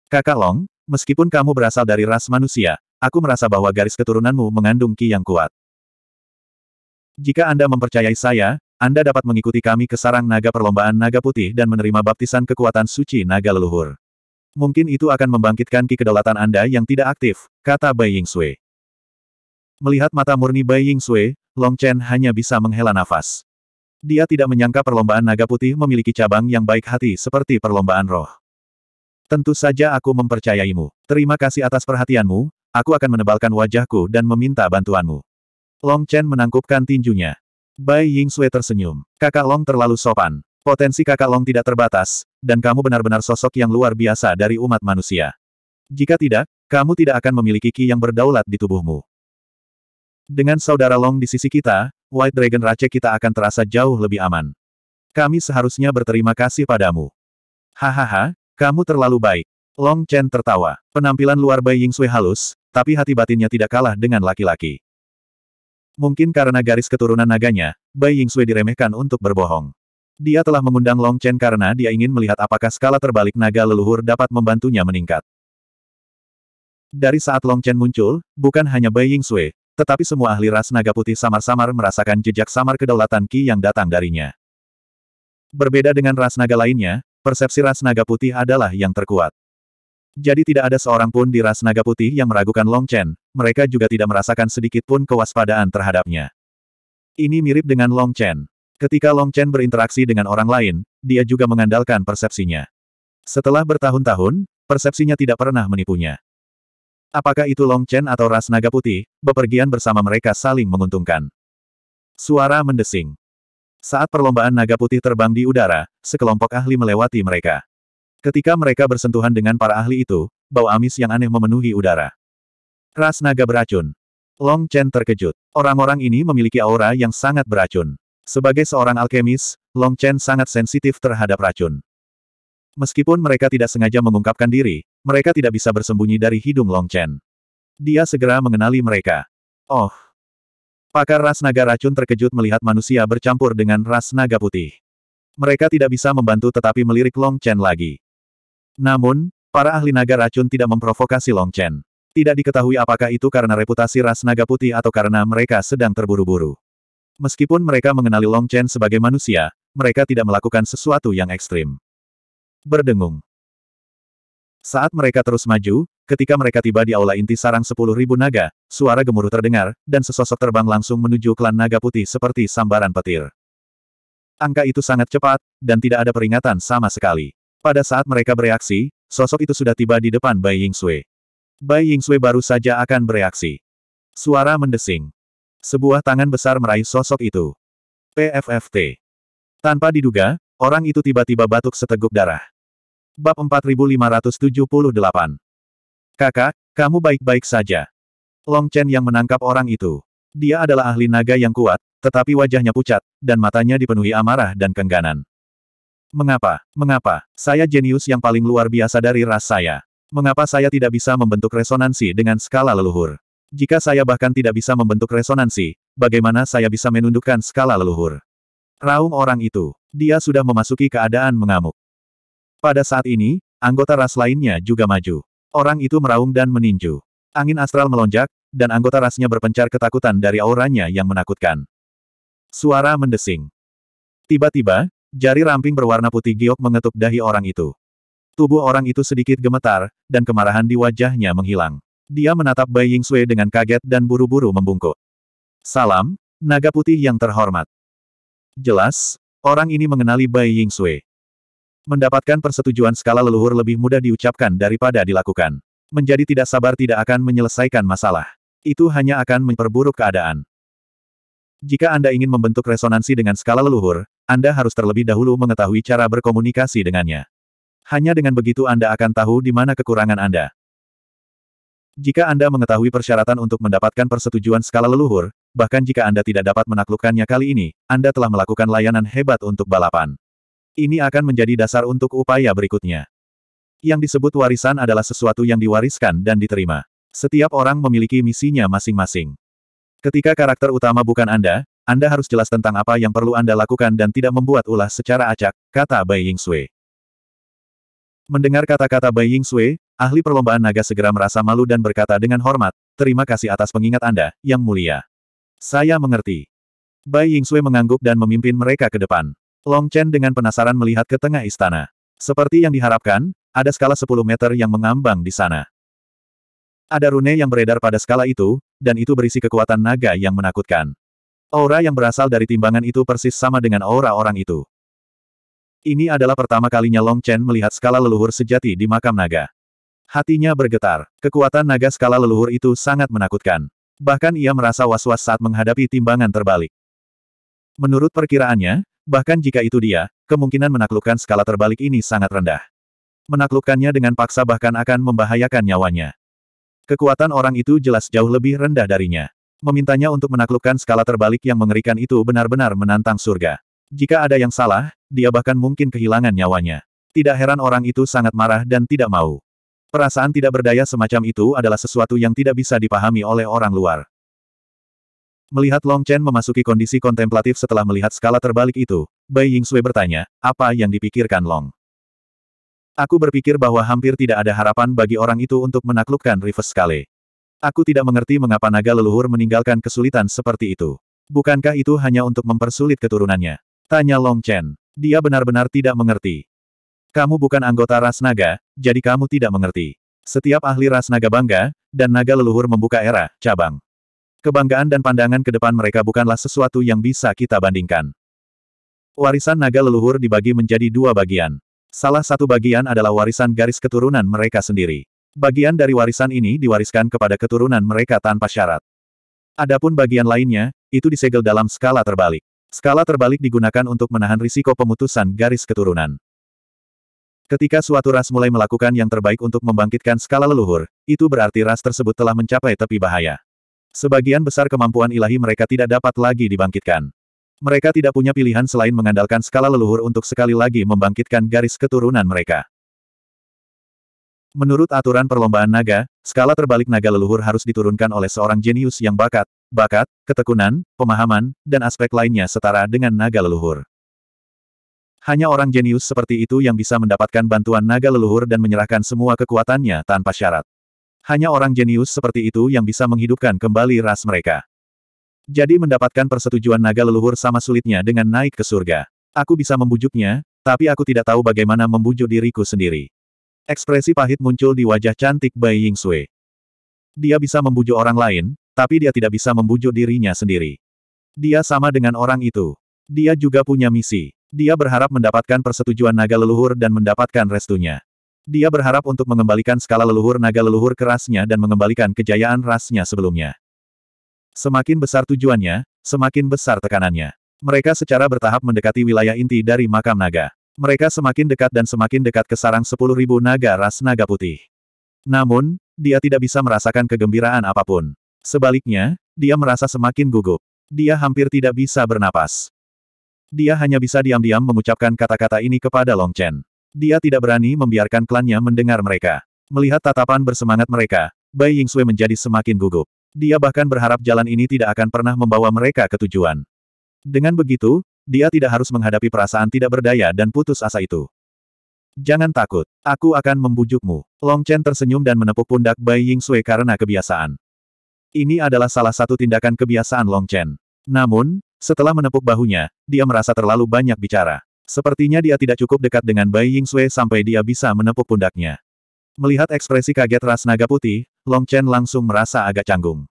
Kakak Long, meskipun kamu berasal dari ras manusia, aku merasa bahwa garis keturunanmu mengandung ki yang kuat. Jika Anda mempercayai saya, Anda dapat mengikuti kami ke sarang naga perlombaan naga putih dan menerima baptisan kekuatan suci naga leluhur. Mungkin itu akan membangkitkan ki kedaulatan Anda yang tidak aktif, kata Bai Yingsui. Melihat mata murni Bai Ying Sui, Long Chen hanya bisa menghela nafas. Dia tidak menyangka perlombaan naga putih memiliki cabang yang baik hati seperti perlombaan roh. Tentu saja aku mempercayaimu. Terima kasih atas perhatianmu, aku akan menebalkan wajahku dan meminta bantuanmu. Long Chen menangkupkan tinjunya. Bai Ying Sui tersenyum. Kakak Long terlalu sopan. Potensi kakak Long tidak terbatas, dan kamu benar-benar sosok yang luar biasa dari umat manusia. Jika tidak, kamu tidak akan memiliki ki yang berdaulat di tubuhmu. Dengan saudara Long di sisi kita, White Dragon Race kita akan terasa jauh lebih aman. Kami seharusnya berterima kasih padamu. Hahaha, kamu terlalu baik. Long Chen tertawa. Penampilan luar Bai Ying Sui halus, tapi hati batinnya tidak kalah dengan laki-laki. Mungkin karena garis keturunan naganya, Bai Ying Sui diremehkan untuk berbohong. Dia telah mengundang Long Chen karena dia ingin melihat apakah skala terbalik naga leluhur dapat membantunya meningkat. Dari saat Long Chen muncul, bukan hanya Bai Ying Sui, tetapi semua ahli ras naga putih samar-samar merasakan jejak samar kedaulatan Ki yang datang darinya. Berbeda dengan ras naga lainnya, persepsi ras naga putih adalah yang terkuat. Jadi tidak ada seorang pun di ras naga putih yang meragukan Long Chen, mereka juga tidak merasakan sedikit pun kewaspadaan terhadapnya. Ini mirip dengan Long Chen. Ketika Long Chen berinteraksi dengan orang lain, dia juga mengandalkan persepsinya. Setelah bertahun-tahun, persepsinya tidak pernah menipunya. Apakah itu Long Chen atau ras naga putih, bepergian bersama mereka saling menguntungkan. Suara mendesing. Saat perlombaan naga putih terbang di udara, sekelompok ahli melewati mereka. Ketika mereka bersentuhan dengan para ahli itu, bau amis yang aneh memenuhi udara. Ras naga beracun. Long Chen terkejut. Orang-orang ini memiliki aura yang sangat beracun. Sebagai seorang alkemis, Long Chen sangat sensitif terhadap racun. Meskipun mereka tidak sengaja mengungkapkan diri, mereka tidak bisa bersembunyi dari hidung Long Chen. Dia segera mengenali mereka. Oh! Pakar ras naga racun terkejut melihat manusia bercampur dengan ras naga putih. Mereka tidak bisa membantu tetapi melirik Long Chen lagi. Namun, para ahli naga racun tidak memprovokasi Long Chen. Tidak diketahui apakah itu karena reputasi ras naga putih atau karena mereka sedang terburu-buru. Meskipun mereka mengenali Long Chen sebagai manusia, mereka tidak melakukan sesuatu yang ekstrim. Berdengung. Saat mereka terus maju, ketika mereka tiba di aula inti sarang sepuluh ribu naga, suara gemuruh terdengar, dan sesosok terbang langsung menuju klan naga putih seperti sambaran petir. Angka itu sangat cepat, dan tidak ada peringatan sama sekali. Pada saat mereka bereaksi, sosok itu sudah tiba di depan Bai Yingxue. Bai Yingxue baru saja akan bereaksi. Suara mendesing. Sebuah tangan besar meraih sosok itu. PFFT. Tanpa diduga, orang itu tiba-tiba batuk seteguk darah. Bab 4578 Kakak, kamu baik-baik saja. Long Chen yang menangkap orang itu. Dia adalah ahli naga yang kuat, tetapi wajahnya pucat, dan matanya dipenuhi amarah dan kengganan. Mengapa? Mengapa? Saya jenius yang paling luar biasa dari ras saya. Mengapa saya tidak bisa membentuk resonansi dengan skala leluhur? Jika saya bahkan tidak bisa membentuk resonansi, bagaimana saya bisa menundukkan skala leluhur? Raung orang itu. Dia sudah memasuki keadaan mengamuk. Pada saat ini, anggota ras lainnya juga maju. Orang itu meraung dan meninju. Angin astral melonjak, dan anggota rasnya berpencar ketakutan dari auranya yang menakutkan. Suara mendesing. Tiba-tiba, jari ramping berwarna putih giok mengetuk dahi orang itu. Tubuh orang itu sedikit gemetar, dan kemarahan di wajahnya menghilang. Dia menatap Bai Ying Sui dengan kaget dan buru-buru membungkuk. Salam, naga putih yang terhormat. Jelas, orang ini mengenali Bai Ying Sui. Mendapatkan persetujuan skala leluhur lebih mudah diucapkan daripada dilakukan. Menjadi tidak sabar tidak akan menyelesaikan masalah. Itu hanya akan memperburuk keadaan. Jika Anda ingin membentuk resonansi dengan skala leluhur, Anda harus terlebih dahulu mengetahui cara berkomunikasi dengannya. Hanya dengan begitu Anda akan tahu di mana kekurangan Anda. Jika Anda mengetahui persyaratan untuk mendapatkan persetujuan skala leluhur, bahkan jika Anda tidak dapat menaklukkannya kali ini, Anda telah melakukan layanan hebat untuk balapan. Ini akan menjadi dasar untuk upaya berikutnya. Yang disebut warisan adalah sesuatu yang diwariskan dan diterima. Setiap orang memiliki misinya masing-masing. Ketika karakter utama bukan Anda, Anda harus jelas tentang apa yang perlu Anda lakukan dan tidak membuat ulah secara acak, kata Bai Ying Sui. Mendengar kata-kata Bai Ying Sui, ahli perlombaan naga segera merasa malu dan berkata dengan hormat, terima kasih atas pengingat Anda, yang mulia. Saya mengerti. Bai Ying Sui mengangguk dan memimpin mereka ke depan. Long Chen dengan penasaran melihat ke tengah istana. Seperti yang diharapkan, ada skala 10 meter yang mengambang di sana. Ada rune yang beredar pada skala itu, dan itu berisi kekuatan naga yang menakutkan. Aura yang berasal dari timbangan itu persis sama dengan aura orang itu. Ini adalah pertama kalinya Long Chen melihat skala leluhur sejati di makam naga. Hatinya bergetar, kekuatan naga skala leluhur itu sangat menakutkan. Bahkan ia merasa was-was saat menghadapi timbangan terbalik. Menurut perkiraannya, Bahkan jika itu dia, kemungkinan menaklukkan skala terbalik ini sangat rendah. Menaklukkannya dengan paksa bahkan akan membahayakan nyawanya. Kekuatan orang itu jelas jauh lebih rendah darinya. Memintanya untuk menaklukkan skala terbalik yang mengerikan itu benar-benar menantang surga. Jika ada yang salah, dia bahkan mungkin kehilangan nyawanya. Tidak heran orang itu sangat marah dan tidak mau. Perasaan tidak berdaya semacam itu adalah sesuatu yang tidak bisa dipahami oleh orang luar. Melihat Long Chen memasuki kondisi kontemplatif setelah melihat skala terbalik itu, Bai Ying Sui bertanya, apa yang dipikirkan Long? Aku berpikir bahwa hampir tidak ada harapan bagi orang itu untuk menaklukkan Rivers Scale. Aku tidak mengerti mengapa naga leluhur meninggalkan kesulitan seperti itu. Bukankah itu hanya untuk mempersulit keturunannya? Tanya Long Chen. Dia benar-benar tidak mengerti. Kamu bukan anggota ras naga, jadi kamu tidak mengerti. Setiap ahli ras naga bangga, dan naga leluhur membuka era, cabang. Kebanggaan dan pandangan ke depan mereka bukanlah sesuatu yang bisa kita bandingkan. Warisan naga leluhur dibagi menjadi dua bagian. Salah satu bagian adalah warisan garis keturunan mereka sendiri. Bagian dari warisan ini diwariskan kepada keturunan mereka tanpa syarat. Adapun bagian lainnya, itu disegel dalam skala terbalik. Skala terbalik digunakan untuk menahan risiko pemutusan garis keturunan. Ketika suatu ras mulai melakukan yang terbaik untuk membangkitkan skala leluhur, itu berarti ras tersebut telah mencapai tepi bahaya. Sebagian besar kemampuan ilahi mereka tidak dapat lagi dibangkitkan. Mereka tidak punya pilihan selain mengandalkan skala leluhur untuk sekali lagi membangkitkan garis keturunan mereka. Menurut aturan perlombaan naga, skala terbalik naga leluhur harus diturunkan oleh seorang jenius yang bakat, bakat, ketekunan, pemahaman, dan aspek lainnya setara dengan naga leluhur. Hanya orang jenius seperti itu yang bisa mendapatkan bantuan naga leluhur dan menyerahkan semua kekuatannya tanpa syarat. Hanya orang jenius seperti itu yang bisa menghidupkan kembali ras mereka. Jadi mendapatkan persetujuan naga leluhur sama sulitnya dengan naik ke surga. Aku bisa membujuknya, tapi aku tidak tahu bagaimana membujuk diriku sendiri. Ekspresi pahit muncul di wajah cantik Bai Ying Sui. Dia bisa membujuk orang lain, tapi dia tidak bisa membujuk dirinya sendiri. Dia sama dengan orang itu. Dia juga punya misi. Dia berharap mendapatkan persetujuan naga leluhur dan mendapatkan restunya. Dia berharap untuk mengembalikan skala leluhur naga leluhur kerasnya dan mengembalikan kejayaan rasnya sebelumnya. Semakin besar tujuannya, semakin besar tekanannya. Mereka secara bertahap mendekati wilayah inti dari makam naga. Mereka semakin dekat dan semakin dekat ke sarang 10.000 naga ras naga putih. Namun, dia tidak bisa merasakan kegembiraan apapun. Sebaliknya, dia merasa semakin gugup. Dia hampir tidak bisa bernapas. Dia hanya bisa diam-diam mengucapkan kata-kata ini kepada Long Chen. Dia tidak berani membiarkan klannya mendengar mereka. Melihat tatapan bersemangat mereka, Bai Yingxue menjadi semakin gugup. Dia bahkan berharap jalan ini tidak akan pernah membawa mereka ke tujuan. Dengan begitu, dia tidak harus menghadapi perasaan tidak berdaya dan putus asa itu. Jangan takut, aku akan membujukmu. Long Chen tersenyum dan menepuk pundak Bai Yingxue karena kebiasaan. Ini adalah salah satu tindakan kebiasaan Long Chen. Namun, setelah menepuk bahunya, dia merasa terlalu banyak bicara. Sepertinya dia tidak cukup dekat dengan Bai Ying Sui sampai dia bisa menepuk pundaknya. Melihat ekspresi kaget ras naga putih, Long Chen langsung merasa agak canggung.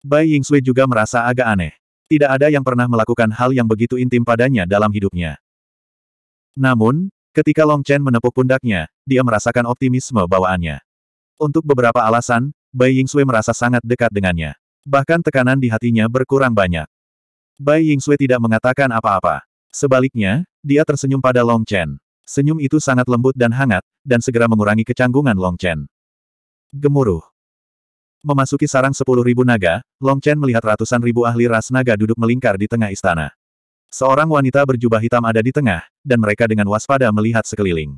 Bai Ying Sui juga merasa agak aneh. Tidak ada yang pernah melakukan hal yang begitu intim padanya dalam hidupnya. Namun, ketika Long Chen menepuk pundaknya, dia merasakan optimisme bawaannya. Untuk beberapa alasan, Bai Ying Sui merasa sangat dekat dengannya. Bahkan tekanan di hatinya berkurang banyak. Bai Ying Sui tidak mengatakan apa-apa. Sebaliknya, dia tersenyum pada Long Chen. Senyum itu sangat lembut dan hangat, dan segera mengurangi kecanggungan Long Chen. Gemuruh. Memasuki sarang sepuluh ribu naga, Long Chen melihat ratusan ribu ahli ras naga duduk melingkar di tengah istana. Seorang wanita berjubah hitam ada di tengah, dan mereka dengan waspada melihat sekeliling.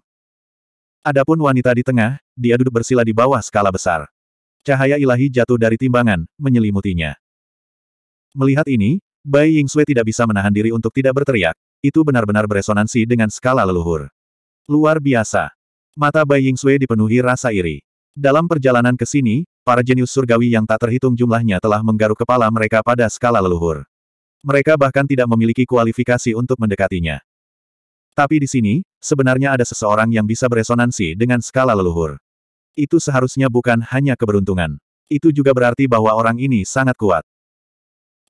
Adapun wanita di tengah, dia duduk bersila di bawah skala besar. Cahaya ilahi jatuh dari timbangan, menyelimutinya. Melihat ini, Bai Sui tidak bisa menahan diri untuk tidak berteriak, itu benar-benar beresonansi dengan skala leluhur. Luar biasa. Mata Bai Sui dipenuhi rasa iri. Dalam perjalanan ke sini, para jenius surgawi yang tak terhitung jumlahnya telah menggaruk kepala mereka pada skala leluhur. Mereka bahkan tidak memiliki kualifikasi untuk mendekatinya. Tapi di sini, sebenarnya ada seseorang yang bisa beresonansi dengan skala leluhur. Itu seharusnya bukan hanya keberuntungan. Itu juga berarti bahwa orang ini sangat kuat.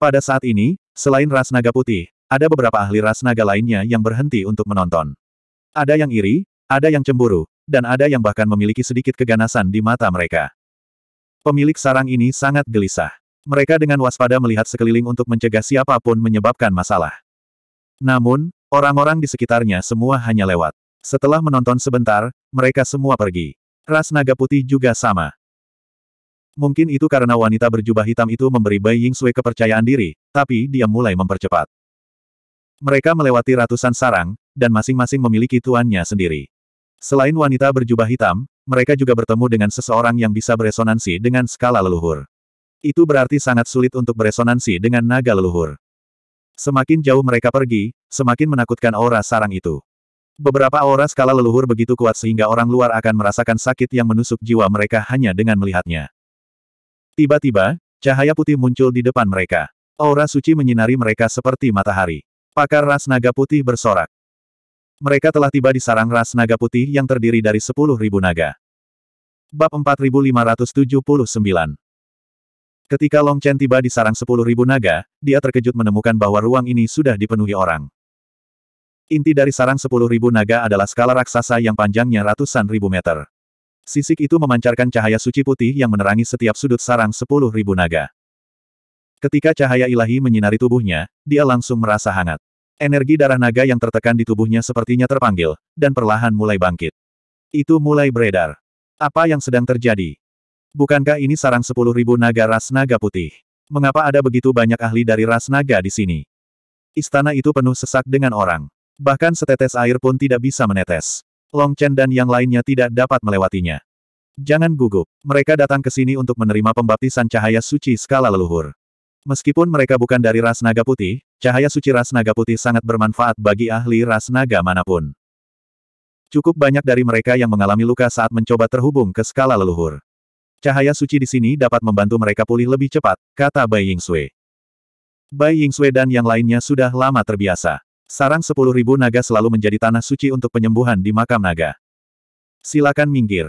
Pada saat ini, selain ras naga putih, ada beberapa ahli ras naga lainnya yang berhenti untuk menonton. Ada yang iri, ada yang cemburu, dan ada yang bahkan memiliki sedikit keganasan di mata mereka. Pemilik sarang ini sangat gelisah. Mereka dengan waspada melihat sekeliling untuk mencegah siapapun menyebabkan masalah. Namun, orang-orang di sekitarnya semua hanya lewat. Setelah menonton sebentar, mereka semua pergi. Ras naga putih juga sama. Mungkin itu karena wanita berjubah hitam itu memberi Bai Sui kepercayaan diri, tapi dia mulai mempercepat. Mereka melewati ratusan sarang, dan masing-masing memiliki tuannya sendiri. Selain wanita berjubah hitam, mereka juga bertemu dengan seseorang yang bisa beresonansi dengan skala leluhur. Itu berarti sangat sulit untuk beresonansi dengan naga leluhur. Semakin jauh mereka pergi, semakin menakutkan aura sarang itu. Beberapa aura skala leluhur begitu kuat sehingga orang luar akan merasakan sakit yang menusuk jiwa mereka hanya dengan melihatnya. Tiba-tiba, cahaya putih muncul di depan mereka. Aura suci menyinari mereka seperti matahari. Pakar ras naga putih bersorak. Mereka telah tiba di sarang ras naga putih yang terdiri dari 10.000 naga. Bab 4579 Ketika Long Chen tiba di sarang 10.000 naga, dia terkejut menemukan bahwa ruang ini sudah dipenuhi orang. Inti dari sarang 10.000 naga adalah skala raksasa yang panjangnya ratusan ribu meter. Sisik itu memancarkan cahaya suci putih yang menerangi setiap sudut sarang sepuluh ribu naga. Ketika cahaya ilahi menyinari tubuhnya, dia langsung merasa hangat. Energi darah naga yang tertekan di tubuhnya sepertinya terpanggil, dan perlahan mulai bangkit. Itu mulai beredar. Apa yang sedang terjadi? Bukankah ini sarang sepuluh ribu naga ras naga putih? Mengapa ada begitu banyak ahli dari ras naga di sini? Istana itu penuh sesak dengan orang. Bahkan setetes air pun tidak bisa menetes. Long Chen dan yang lainnya tidak dapat melewatinya. Jangan gugup. Mereka datang ke sini untuk menerima pembaptisan cahaya suci skala leluhur. Meskipun mereka bukan dari ras naga putih, cahaya suci ras naga putih sangat bermanfaat bagi ahli ras naga manapun. Cukup banyak dari mereka yang mengalami luka saat mencoba terhubung ke skala leluhur. Cahaya suci di sini dapat membantu mereka pulih lebih cepat, kata Bai Yingsui. Bai Yingsui dan yang lainnya sudah lama terbiasa. Sarang sepuluh ribu naga selalu menjadi tanah suci untuk penyembuhan di makam naga. Silakan minggir.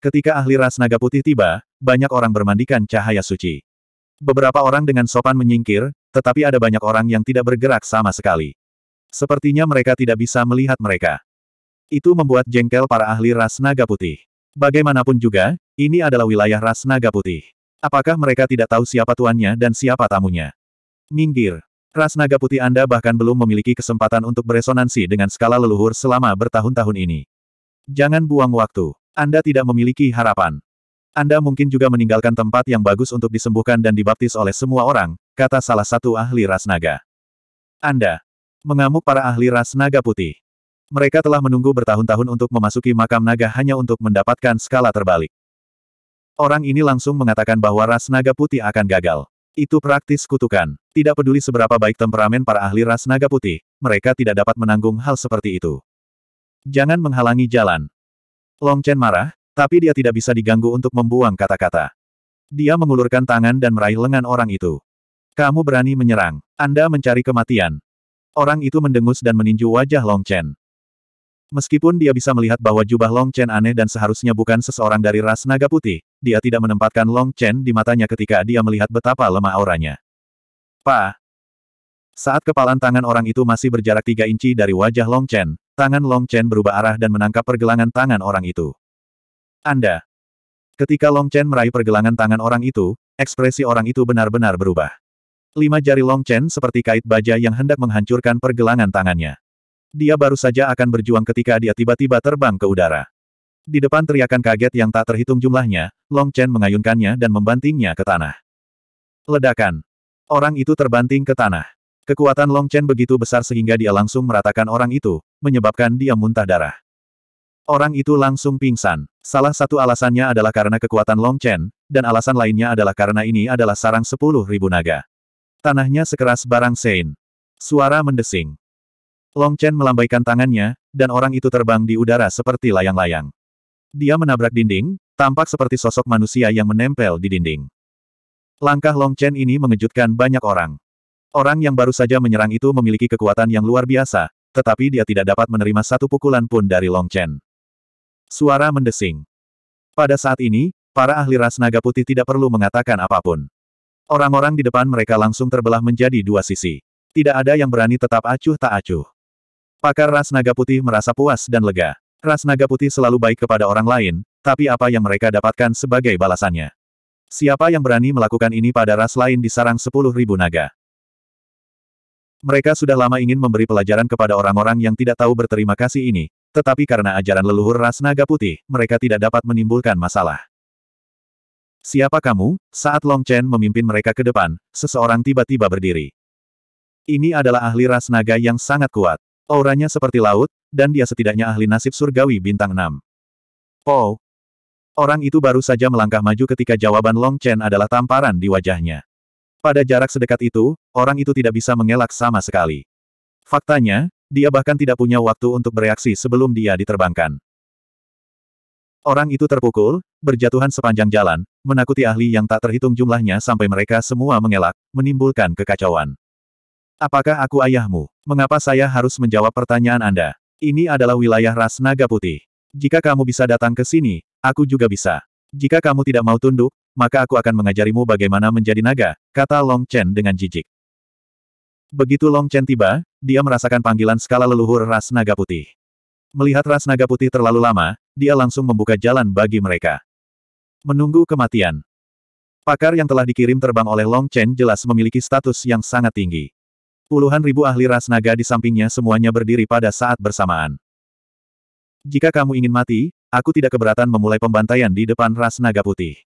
Ketika ahli ras naga putih tiba, banyak orang bermandikan cahaya suci. Beberapa orang dengan sopan menyingkir, tetapi ada banyak orang yang tidak bergerak sama sekali. Sepertinya mereka tidak bisa melihat mereka. Itu membuat jengkel para ahli ras naga putih. Bagaimanapun juga, ini adalah wilayah ras naga putih. Apakah mereka tidak tahu siapa tuannya dan siapa tamunya? Minggir. Ras naga putih Anda bahkan belum memiliki kesempatan untuk beresonansi dengan skala leluhur selama bertahun-tahun ini. Jangan buang waktu. Anda tidak memiliki harapan. Anda mungkin juga meninggalkan tempat yang bagus untuk disembuhkan dan dibaptis oleh semua orang, kata salah satu ahli ras naga. Anda. Mengamuk para ahli ras naga putih. Mereka telah menunggu bertahun-tahun untuk memasuki makam naga hanya untuk mendapatkan skala terbalik. Orang ini langsung mengatakan bahwa ras naga putih akan gagal. Itu praktis kutukan. Tidak peduli seberapa baik temperamen para ahli ras naga putih, mereka tidak dapat menanggung hal seperti itu. Jangan menghalangi jalan. Long Chen marah, tapi dia tidak bisa diganggu untuk membuang kata-kata. Dia mengulurkan tangan dan meraih lengan orang itu. Kamu berani menyerang. Anda mencari kematian. Orang itu mendengus dan meninju wajah Long Chen. Meskipun dia bisa melihat bahwa jubah Long Chen aneh dan seharusnya bukan seseorang dari ras naga putih, dia tidak menempatkan Long Chen di matanya ketika dia melihat betapa lemah auranya. Pa! Saat kepalan tangan orang itu masih berjarak tiga inci dari wajah Long Chen, tangan Long Chen berubah arah dan menangkap pergelangan tangan orang itu. Anda! Ketika Long Chen meraih pergelangan tangan orang itu, ekspresi orang itu benar-benar berubah. Lima jari Long Chen seperti kait baja yang hendak menghancurkan pergelangan tangannya. Dia baru saja akan berjuang ketika dia tiba-tiba terbang ke udara. Di depan teriakan kaget yang tak terhitung jumlahnya, Long Chen mengayunkannya dan membantingnya ke tanah. Ledakan. Orang itu terbanting ke tanah. Kekuatan Long Chen begitu besar sehingga dia langsung meratakan orang itu, menyebabkan dia muntah darah. Orang itu langsung pingsan. Salah satu alasannya adalah karena kekuatan Long Chen, dan alasan lainnya adalah karena ini adalah sarang sepuluh ribu naga. Tanahnya sekeras barang sein. Suara mendesing. Long Chen melambaikan tangannya, dan orang itu terbang di udara seperti layang-layang. Dia menabrak dinding, tampak seperti sosok manusia yang menempel di dinding. Langkah Long Chen ini mengejutkan banyak orang. Orang yang baru saja menyerang itu memiliki kekuatan yang luar biasa, tetapi dia tidak dapat menerima satu pukulan pun dari Long Chen. Suara mendesing. Pada saat ini, para ahli ras naga putih tidak perlu mengatakan apapun. Orang-orang di depan mereka langsung terbelah menjadi dua sisi. Tidak ada yang berani tetap acuh tak acuh. Pakar ras naga putih merasa puas dan lega. Ras naga putih selalu baik kepada orang lain, tapi apa yang mereka dapatkan sebagai balasannya? Siapa yang berani melakukan ini pada ras lain di sarang sepuluh ribu naga? Mereka sudah lama ingin memberi pelajaran kepada orang-orang yang tidak tahu berterima kasih ini, tetapi karena ajaran leluhur ras naga putih, mereka tidak dapat menimbulkan masalah. Siapa kamu? Saat Long Chen memimpin mereka ke depan, seseorang tiba-tiba berdiri. Ini adalah ahli ras naga yang sangat kuat. Auranya seperti laut, dan dia setidaknya ahli nasib surgawi bintang 6. Oh, Orang itu baru saja melangkah maju ketika jawaban Long Chen adalah tamparan di wajahnya. Pada jarak sedekat itu, orang itu tidak bisa mengelak sama sekali. Faktanya, dia bahkan tidak punya waktu untuk bereaksi sebelum dia diterbangkan. Orang itu terpukul, berjatuhan sepanjang jalan, menakuti ahli yang tak terhitung jumlahnya sampai mereka semua mengelak, menimbulkan kekacauan. Apakah aku ayahmu? Mengapa saya harus menjawab pertanyaan Anda? Ini adalah wilayah ras naga putih. Jika kamu bisa datang ke sini, aku juga bisa. Jika kamu tidak mau tunduk, maka aku akan mengajarimu bagaimana menjadi naga, kata Long Chen dengan jijik. Begitu Long Chen tiba, dia merasakan panggilan skala leluhur ras naga putih. Melihat ras naga putih terlalu lama, dia langsung membuka jalan bagi mereka. Menunggu kematian. Pakar yang telah dikirim terbang oleh Long Chen jelas memiliki status yang sangat tinggi. Puluhan ribu ahli ras naga di sampingnya semuanya berdiri pada saat bersamaan. Jika kamu ingin mati, aku tidak keberatan memulai pembantaian di depan ras naga putih.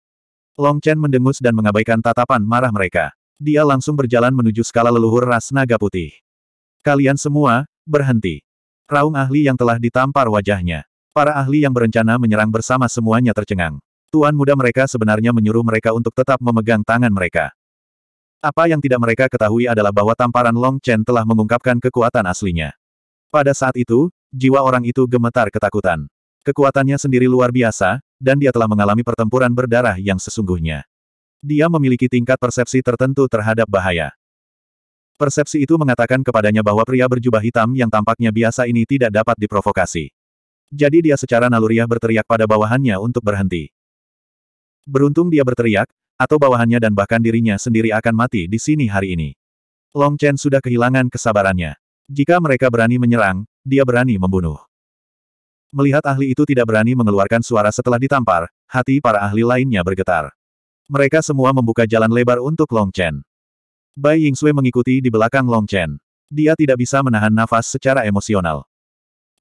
Long Chen mendengus dan mengabaikan tatapan marah mereka. Dia langsung berjalan menuju skala leluhur ras naga putih. Kalian semua, berhenti. Raung ahli yang telah ditampar wajahnya. Para ahli yang berencana menyerang bersama semuanya tercengang. Tuan muda mereka sebenarnya menyuruh mereka untuk tetap memegang tangan mereka. Apa yang tidak mereka ketahui adalah bahwa tamparan Long Chen telah mengungkapkan kekuatan aslinya. Pada saat itu, jiwa orang itu gemetar ketakutan. Kekuatannya sendiri luar biasa, dan dia telah mengalami pertempuran berdarah yang sesungguhnya. Dia memiliki tingkat persepsi tertentu terhadap bahaya. Persepsi itu mengatakan kepadanya bahwa pria berjubah hitam yang tampaknya biasa ini tidak dapat diprovokasi. Jadi dia secara naluriah berteriak pada bawahannya untuk berhenti. Beruntung dia berteriak, atau bawahannya dan bahkan dirinya sendiri akan mati di sini hari ini. Long Chen sudah kehilangan kesabarannya. Jika mereka berani menyerang, dia berani membunuh. Melihat ahli itu tidak berani mengeluarkan suara setelah ditampar, hati para ahli lainnya bergetar. Mereka semua membuka jalan lebar untuk Long Chen. Bai Yingxue mengikuti di belakang Long Chen. Dia tidak bisa menahan nafas secara emosional.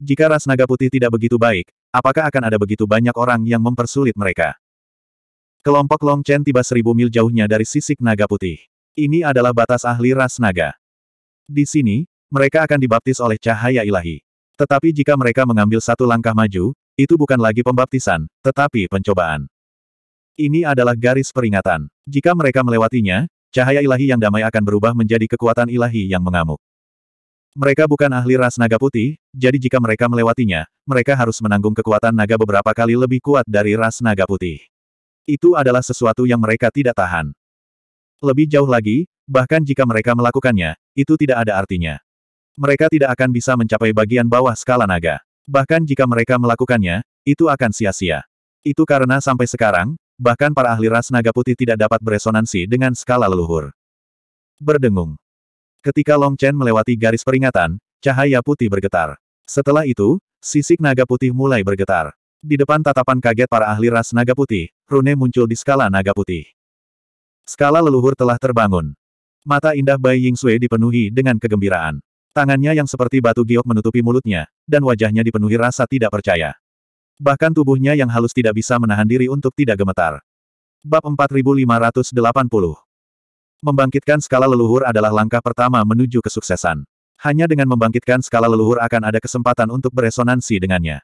Jika ras naga putih tidak begitu baik, apakah akan ada begitu banyak orang yang mempersulit mereka? Kelompok Long Chen tiba seribu mil jauhnya dari sisik naga putih. Ini adalah batas ahli ras naga. Di sini, mereka akan dibaptis oleh cahaya ilahi. Tetapi jika mereka mengambil satu langkah maju, itu bukan lagi pembaptisan, tetapi pencobaan. Ini adalah garis peringatan. Jika mereka melewatinya, cahaya ilahi yang damai akan berubah menjadi kekuatan ilahi yang mengamuk. Mereka bukan ahli ras naga putih, jadi jika mereka melewatinya, mereka harus menanggung kekuatan naga beberapa kali lebih kuat dari ras naga putih. Itu adalah sesuatu yang mereka tidak tahan. Lebih jauh lagi, bahkan jika mereka melakukannya, itu tidak ada artinya. Mereka tidak akan bisa mencapai bagian bawah skala naga. Bahkan jika mereka melakukannya, itu akan sia-sia. Itu karena sampai sekarang, bahkan para ahli ras naga putih tidak dapat beresonansi dengan skala leluhur. Berdengung. Ketika Long Chen melewati garis peringatan, cahaya putih bergetar. Setelah itu, sisik naga putih mulai bergetar. Di depan tatapan kaget para ahli ras naga putih, rune muncul di skala naga putih. Skala leluhur telah terbangun. Mata indah Bai Ying Yingxue dipenuhi dengan kegembiraan. Tangannya yang seperti batu giok menutupi mulutnya, dan wajahnya dipenuhi rasa tidak percaya. Bahkan tubuhnya yang halus tidak bisa menahan diri untuk tidak gemetar. Bab 4580 Membangkitkan skala leluhur adalah langkah pertama menuju kesuksesan. Hanya dengan membangkitkan skala leluhur akan ada kesempatan untuk beresonansi dengannya.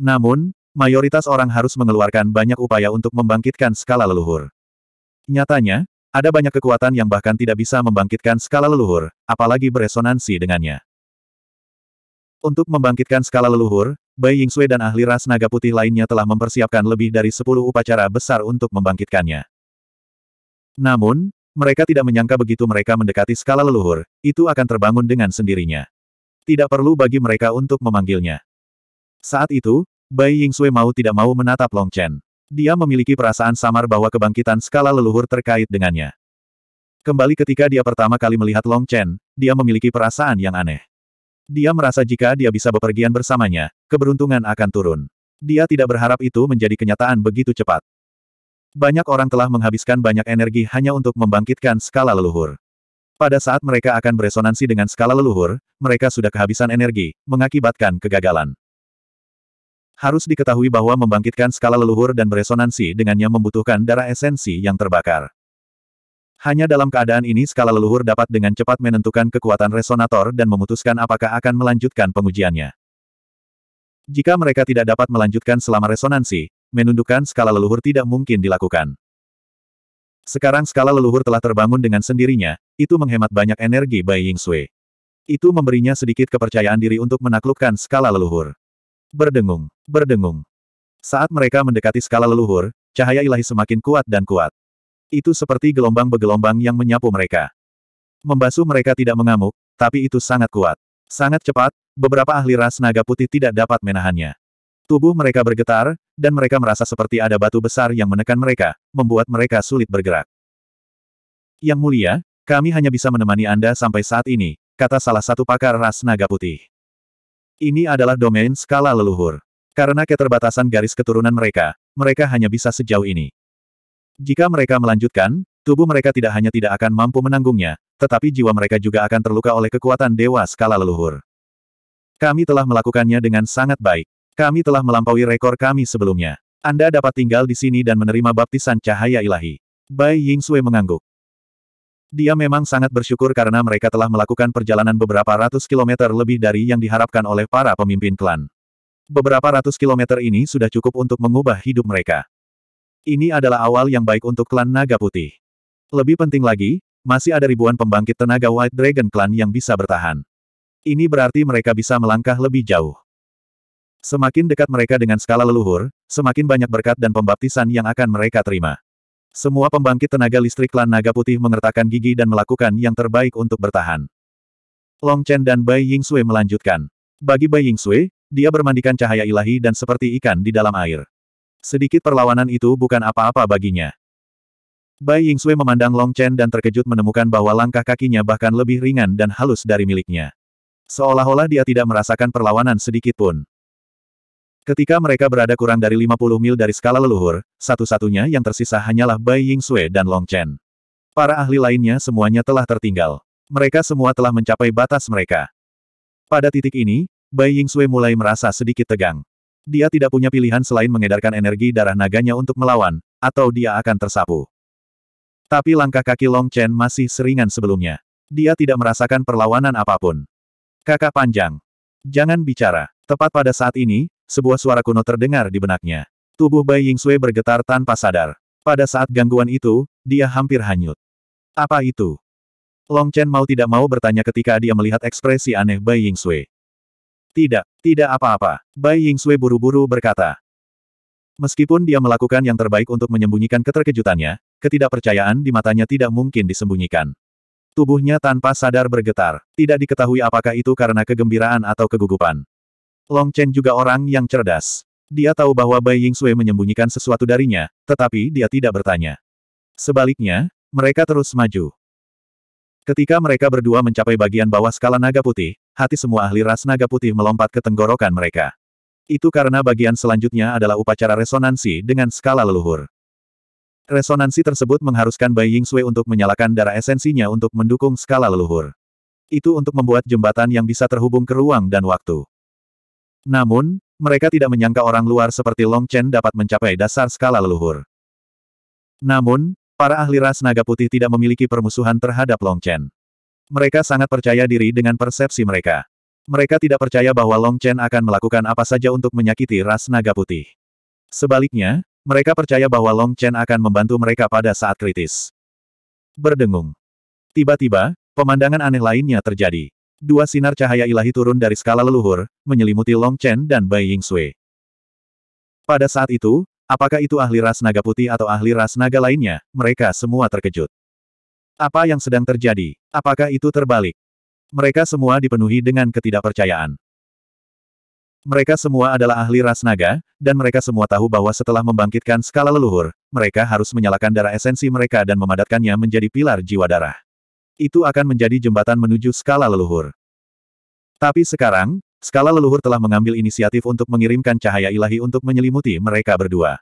Namun, mayoritas orang harus mengeluarkan banyak upaya untuk membangkitkan skala leluhur. Nyatanya, ada banyak kekuatan yang bahkan tidak bisa membangkitkan skala leluhur, apalagi beresonansi dengannya. Untuk membangkitkan skala leluhur, Bai Yingxue dan ahli ras naga putih lainnya telah mempersiapkan lebih dari 10 upacara besar untuk membangkitkannya. Namun, mereka tidak menyangka begitu mereka mendekati skala leluhur, itu akan terbangun dengan sendirinya. Tidak perlu bagi mereka untuk memanggilnya. Saat itu, Bai Ying Sui mau tidak mau menatap Long Chen. Dia memiliki perasaan samar bahwa kebangkitan skala leluhur terkait dengannya. Kembali ketika dia pertama kali melihat Long Chen, dia memiliki perasaan yang aneh. Dia merasa jika dia bisa bepergian bersamanya, keberuntungan akan turun. Dia tidak berharap itu menjadi kenyataan begitu cepat. Banyak orang telah menghabiskan banyak energi hanya untuk membangkitkan skala leluhur. Pada saat mereka akan beresonansi dengan skala leluhur, mereka sudah kehabisan energi, mengakibatkan kegagalan. Harus diketahui bahwa membangkitkan skala leluhur dan beresonansi dengannya membutuhkan darah esensi yang terbakar. Hanya dalam keadaan ini skala leluhur dapat dengan cepat menentukan kekuatan resonator dan memutuskan apakah akan melanjutkan pengujiannya. Jika mereka tidak dapat melanjutkan selama resonansi, menundukkan skala leluhur tidak mungkin dilakukan. Sekarang skala leluhur telah terbangun dengan sendirinya, itu menghemat banyak energi Bai Ying Sui. Itu memberinya sedikit kepercayaan diri untuk menaklukkan skala leluhur. Berdengung, berdengung. Saat mereka mendekati skala leluhur, cahaya ilahi semakin kuat dan kuat. Itu seperti gelombang begelombang yang menyapu mereka. Membasuh mereka tidak mengamuk, tapi itu sangat kuat. Sangat cepat, beberapa ahli ras naga putih tidak dapat menahannya. Tubuh mereka bergetar, dan mereka merasa seperti ada batu besar yang menekan mereka, membuat mereka sulit bergerak. Yang mulia, kami hanya bisa menemani Anda sampai saat ini, kata salah satu pakar ras naga putih. Ini adalah domain skala leluhur. Karena keterbatasan garis keturunan mereka, mereka hanya bisa sejauh ini. Jika mereka melanjutkan, tubuh mereka tidak hanya tidak akan mampu menanggungnya, tetapi jiwa mereka juga akan terluka oleh kekuatan dewa skala leluhur. Kami telah melakukannya dengan sangat baik. Kami telah melampaui rekor kami sebelumnya. Anda dapat tinggal di sini dan menerima baptisan cahaya ilahi. Bai Ying Sui mengangguk. Dia memang sangat bersyukur karena mereka telah melakukan perjalanan beberapa ratus kilometer lebih dari yang diharapkan oleh para pemimpin klan. Beberapa ratus kilometer ini sudah cukup untuk mengubah hidup mereka. Ini adalah awal yang baik untuk klan Naga Putih. Lebih penting lagi, masih ada ribuan pembangkit tenaga White Dragon Clan yang bisa bertahan. Ini berarti mereka bisa melangkah lebih jauh. Semakin dekat mereka dengan skala leluhur, semakin banyak berkat dan pembaptisan yang akan mereka terima. Semua pembangkit tenaga listrik klan Naga Putih mengertakkan gigi dan melakukan yang terbaik untuk bertahan. Long Chen dan Bai Ying Sui melanjutkan. Bagi Bai Ying Sui, dia bermandikan cahaya ilahi dan seperti ikan di dalam air. Sedikit perlawanan itu bukan apa-apa baginya. Bai Ying Sui memandang Long Chen dan terkejut menemukan bahwa langkah kakinya bahkan lebih ringan dan halus dari miliknya. Seolah-olah dia tidak merasakan perlawanan sedikit pun. Ketika mereka berada kurang dari 50 mil dari skala leluhur, satu-satunya yang tersisa hanyalah Bai Ying Sui dan Long Chen. Para ahli lainnya semuanya telah tertinggal. Mereka semua telah mencapai batas mereka. Pada titik ini, Bai Ying Sui mulai merasa sedikit tegang. Dia tidak punya pilihan selain mengedarkan energi darah naganya untuk melawan, atau dia akan tersapu. Tapi langkah kaki Long Chen masih seringan sebelumnya. Dia tidak merasakan perlawanan apapun. Kakak panjang. Jangan bicara. Tepat pada saat ini, sebuah suara kuno terdengar di benaknya. Tubuh Bai Ying Sui bergetar tanpa sadar. Pada saat gangguan itu, dia hampir hanyut. Apa itu? Long Chen mau tidak mau bertanya ketika dia melihat ekspresi aneh Bai Ying Sui. Tidak, tidak apa-apa, Bai Ying Sui buru-buru berkata. Meskipun dia melakukan yang terbaik untuk menyembunyikan keterkejutannya, ketidakpercayaan di matanya tidak mungkin disembunyikan. Tubuhnya tanpa sadar bergetar, tidak diketahui apakah itu karena kegembiraan atau kegugupan. Long Chen juga orang yang cerdas. Dia tahu bahwa Bai Ying Sui menyembunyikan sesuatu darinya, tetapi dia tidak bertanya. Sebaliknya, mereka terus maju. Ketika mereka berdua mencapai bagian bawah skala naga putih, hati semua ahli ras naga putih melompat ke tenggorokan mereka. Itu karena bagian selanjutnya adalah upacara resonansi dengan skala leluhur. Resonansi tersebut mengharuskan Bai Ying Sui untuk menyalakan darah esensinya untuk mendukung skala leluhur. Itu untuk membuat jembatan yang bisa terhubung ke ruang dan waktu. Namun, mereka tidak menyangka orang luar seperti Long Chen dapat mencapai dasar skala leluhur. Namun, para ahli ras naga putih tidak memiliki permusuhan terhadap Long Chen. Mereka sangat percaya diri dengan persepsi mereka. Mereka tidak percaya bahwa Long Chen akan melakukan apa saja untuk menyakiti ras naga putih. Sebaliknya, mereka percaya bahwa Long Chen akan membantu mereka pada saat kritis. Berdengung. Tiba-tiba, pemandangan aneh lainnya terjadi dua sinar cahaya ilahi turun dari skala leluhur, menyelimuti Long Chen dan Bai Ying Sui. Pada saat itu, apakah itu ahli ras naga putih atau ahli ras naga lainnya, mereka semua terkejut. Apa yang sedang terjadi? Apakah itu terbalik? Mereka semua dipenuhi dengan ketidakpercayaan. Mereka semua adalah ahli ras naga, dan mereka semua tahu bahwa setelah membangkitkan skala leluhur, mereka harus menyalakan darah esensi mereka dan memadatkannya menjadi pilar jiwa darah itu akan menjadi jembatan menuju skala leluhur. Tapi sekarang, skala leluhur telah mengambil inisiatif untuk mengirimkan cahaya ilahi untuk menyelimuti mereka berdua.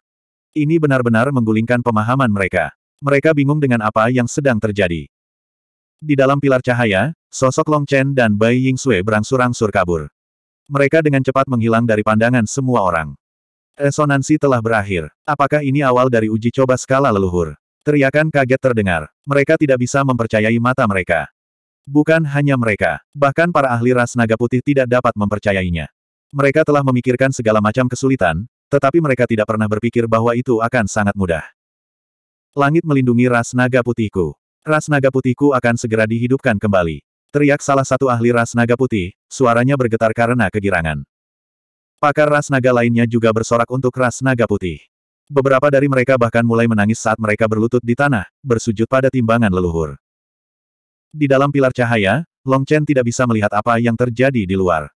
Ini benar-benar menggulingkan pemahaman mereka. Mereka bingung dengan apa yang sedang terjadi. Di dalam pilar cahaya, sosok Long Chen dan Bai Ying Sui berangsur-angsur kabur. Mereka dengan cepat menghilang dari pandangan semua orang. Resonansi telah berakhir. Apakah ini awal dari uji coba skala leluhur? Teriakan kaget terdengar. Mereka tidak bisa mempercayai mata mereka. Bukan hanya mereka, bahkan para ahli ras naga putih tidak dapat mempercayainya. Mereka telah memikirkan segala macam kesulitan, tetapi mereka tidak pernah berpikir bahwa itu akan sangat mudah. Langit melindungi ras naga putihku. Ras naga putihku akan segera dihidupkan kembali. Teriak salah satu ahli ras naga putih, suaranya bergetar karena kegirangan. Pakar ras naga lainnya juga bersorak untuk ras naga putih. Beberapa dari mereka bahkan mulai menangis saat mereka berlutut di tanah, bersujud pada timbangan leluhur. Di dalam pilar cahaya, Long Chen tidak bisa melihat apa yang terjadi di luar.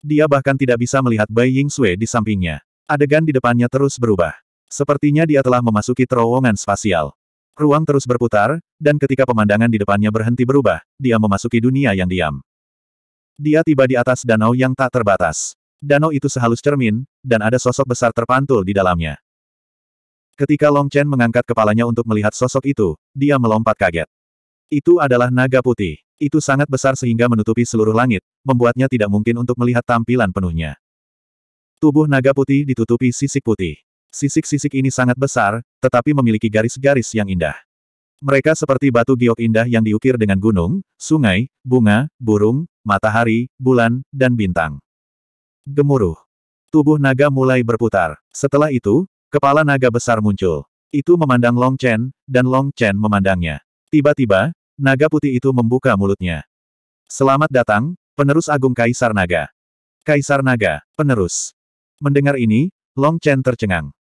Dia bahkan tidak bisa melihat Bai Ying Sui di sampingnya. Adegan di depannya terus berubah. Sepertinya dia telah memasuki terowongan spasial. Ruang terus berputar, dan ketika pemandangan di depannya berhenti berubah, dia memasuki dunia yang diam. Dia tiba di atas danau yang tak terbatas. Danau itu sehalus cermin, dan ada sosok besar terpantul di dalamnya. Ketika Long Chen mengangkat kepalanya untuk melihat sosok itu, dia melompat kaget. Itu adalah naga putih. Itu sangat besar sehingga menutupi seluruh langit, membuatnya tidak mungkin untuk melihat tampilan penuhnya. Tubuh naga putih ditutupi sisik putih. Sisik-sisik ini sangat besar, tetapi memiliki garis-garis yang indah. Mereka seperti batu giok indah yang diukir dengan gunung, sungai, bunga, burung, matahari, bulan, dan bintang. Gemuruh. Tubuh naga mulai berputar. Setelah itu, Kepala naga besar muncul. Itu memandang Long Chen, dan Long Chen memandangnya. Tiba-tiba, naga putih itu membuka mulutnya. Selamat datang, penerus agung Kaisar Naga. Kaisar Naga, penerus. Mendengar ini, Long Chen tercengang.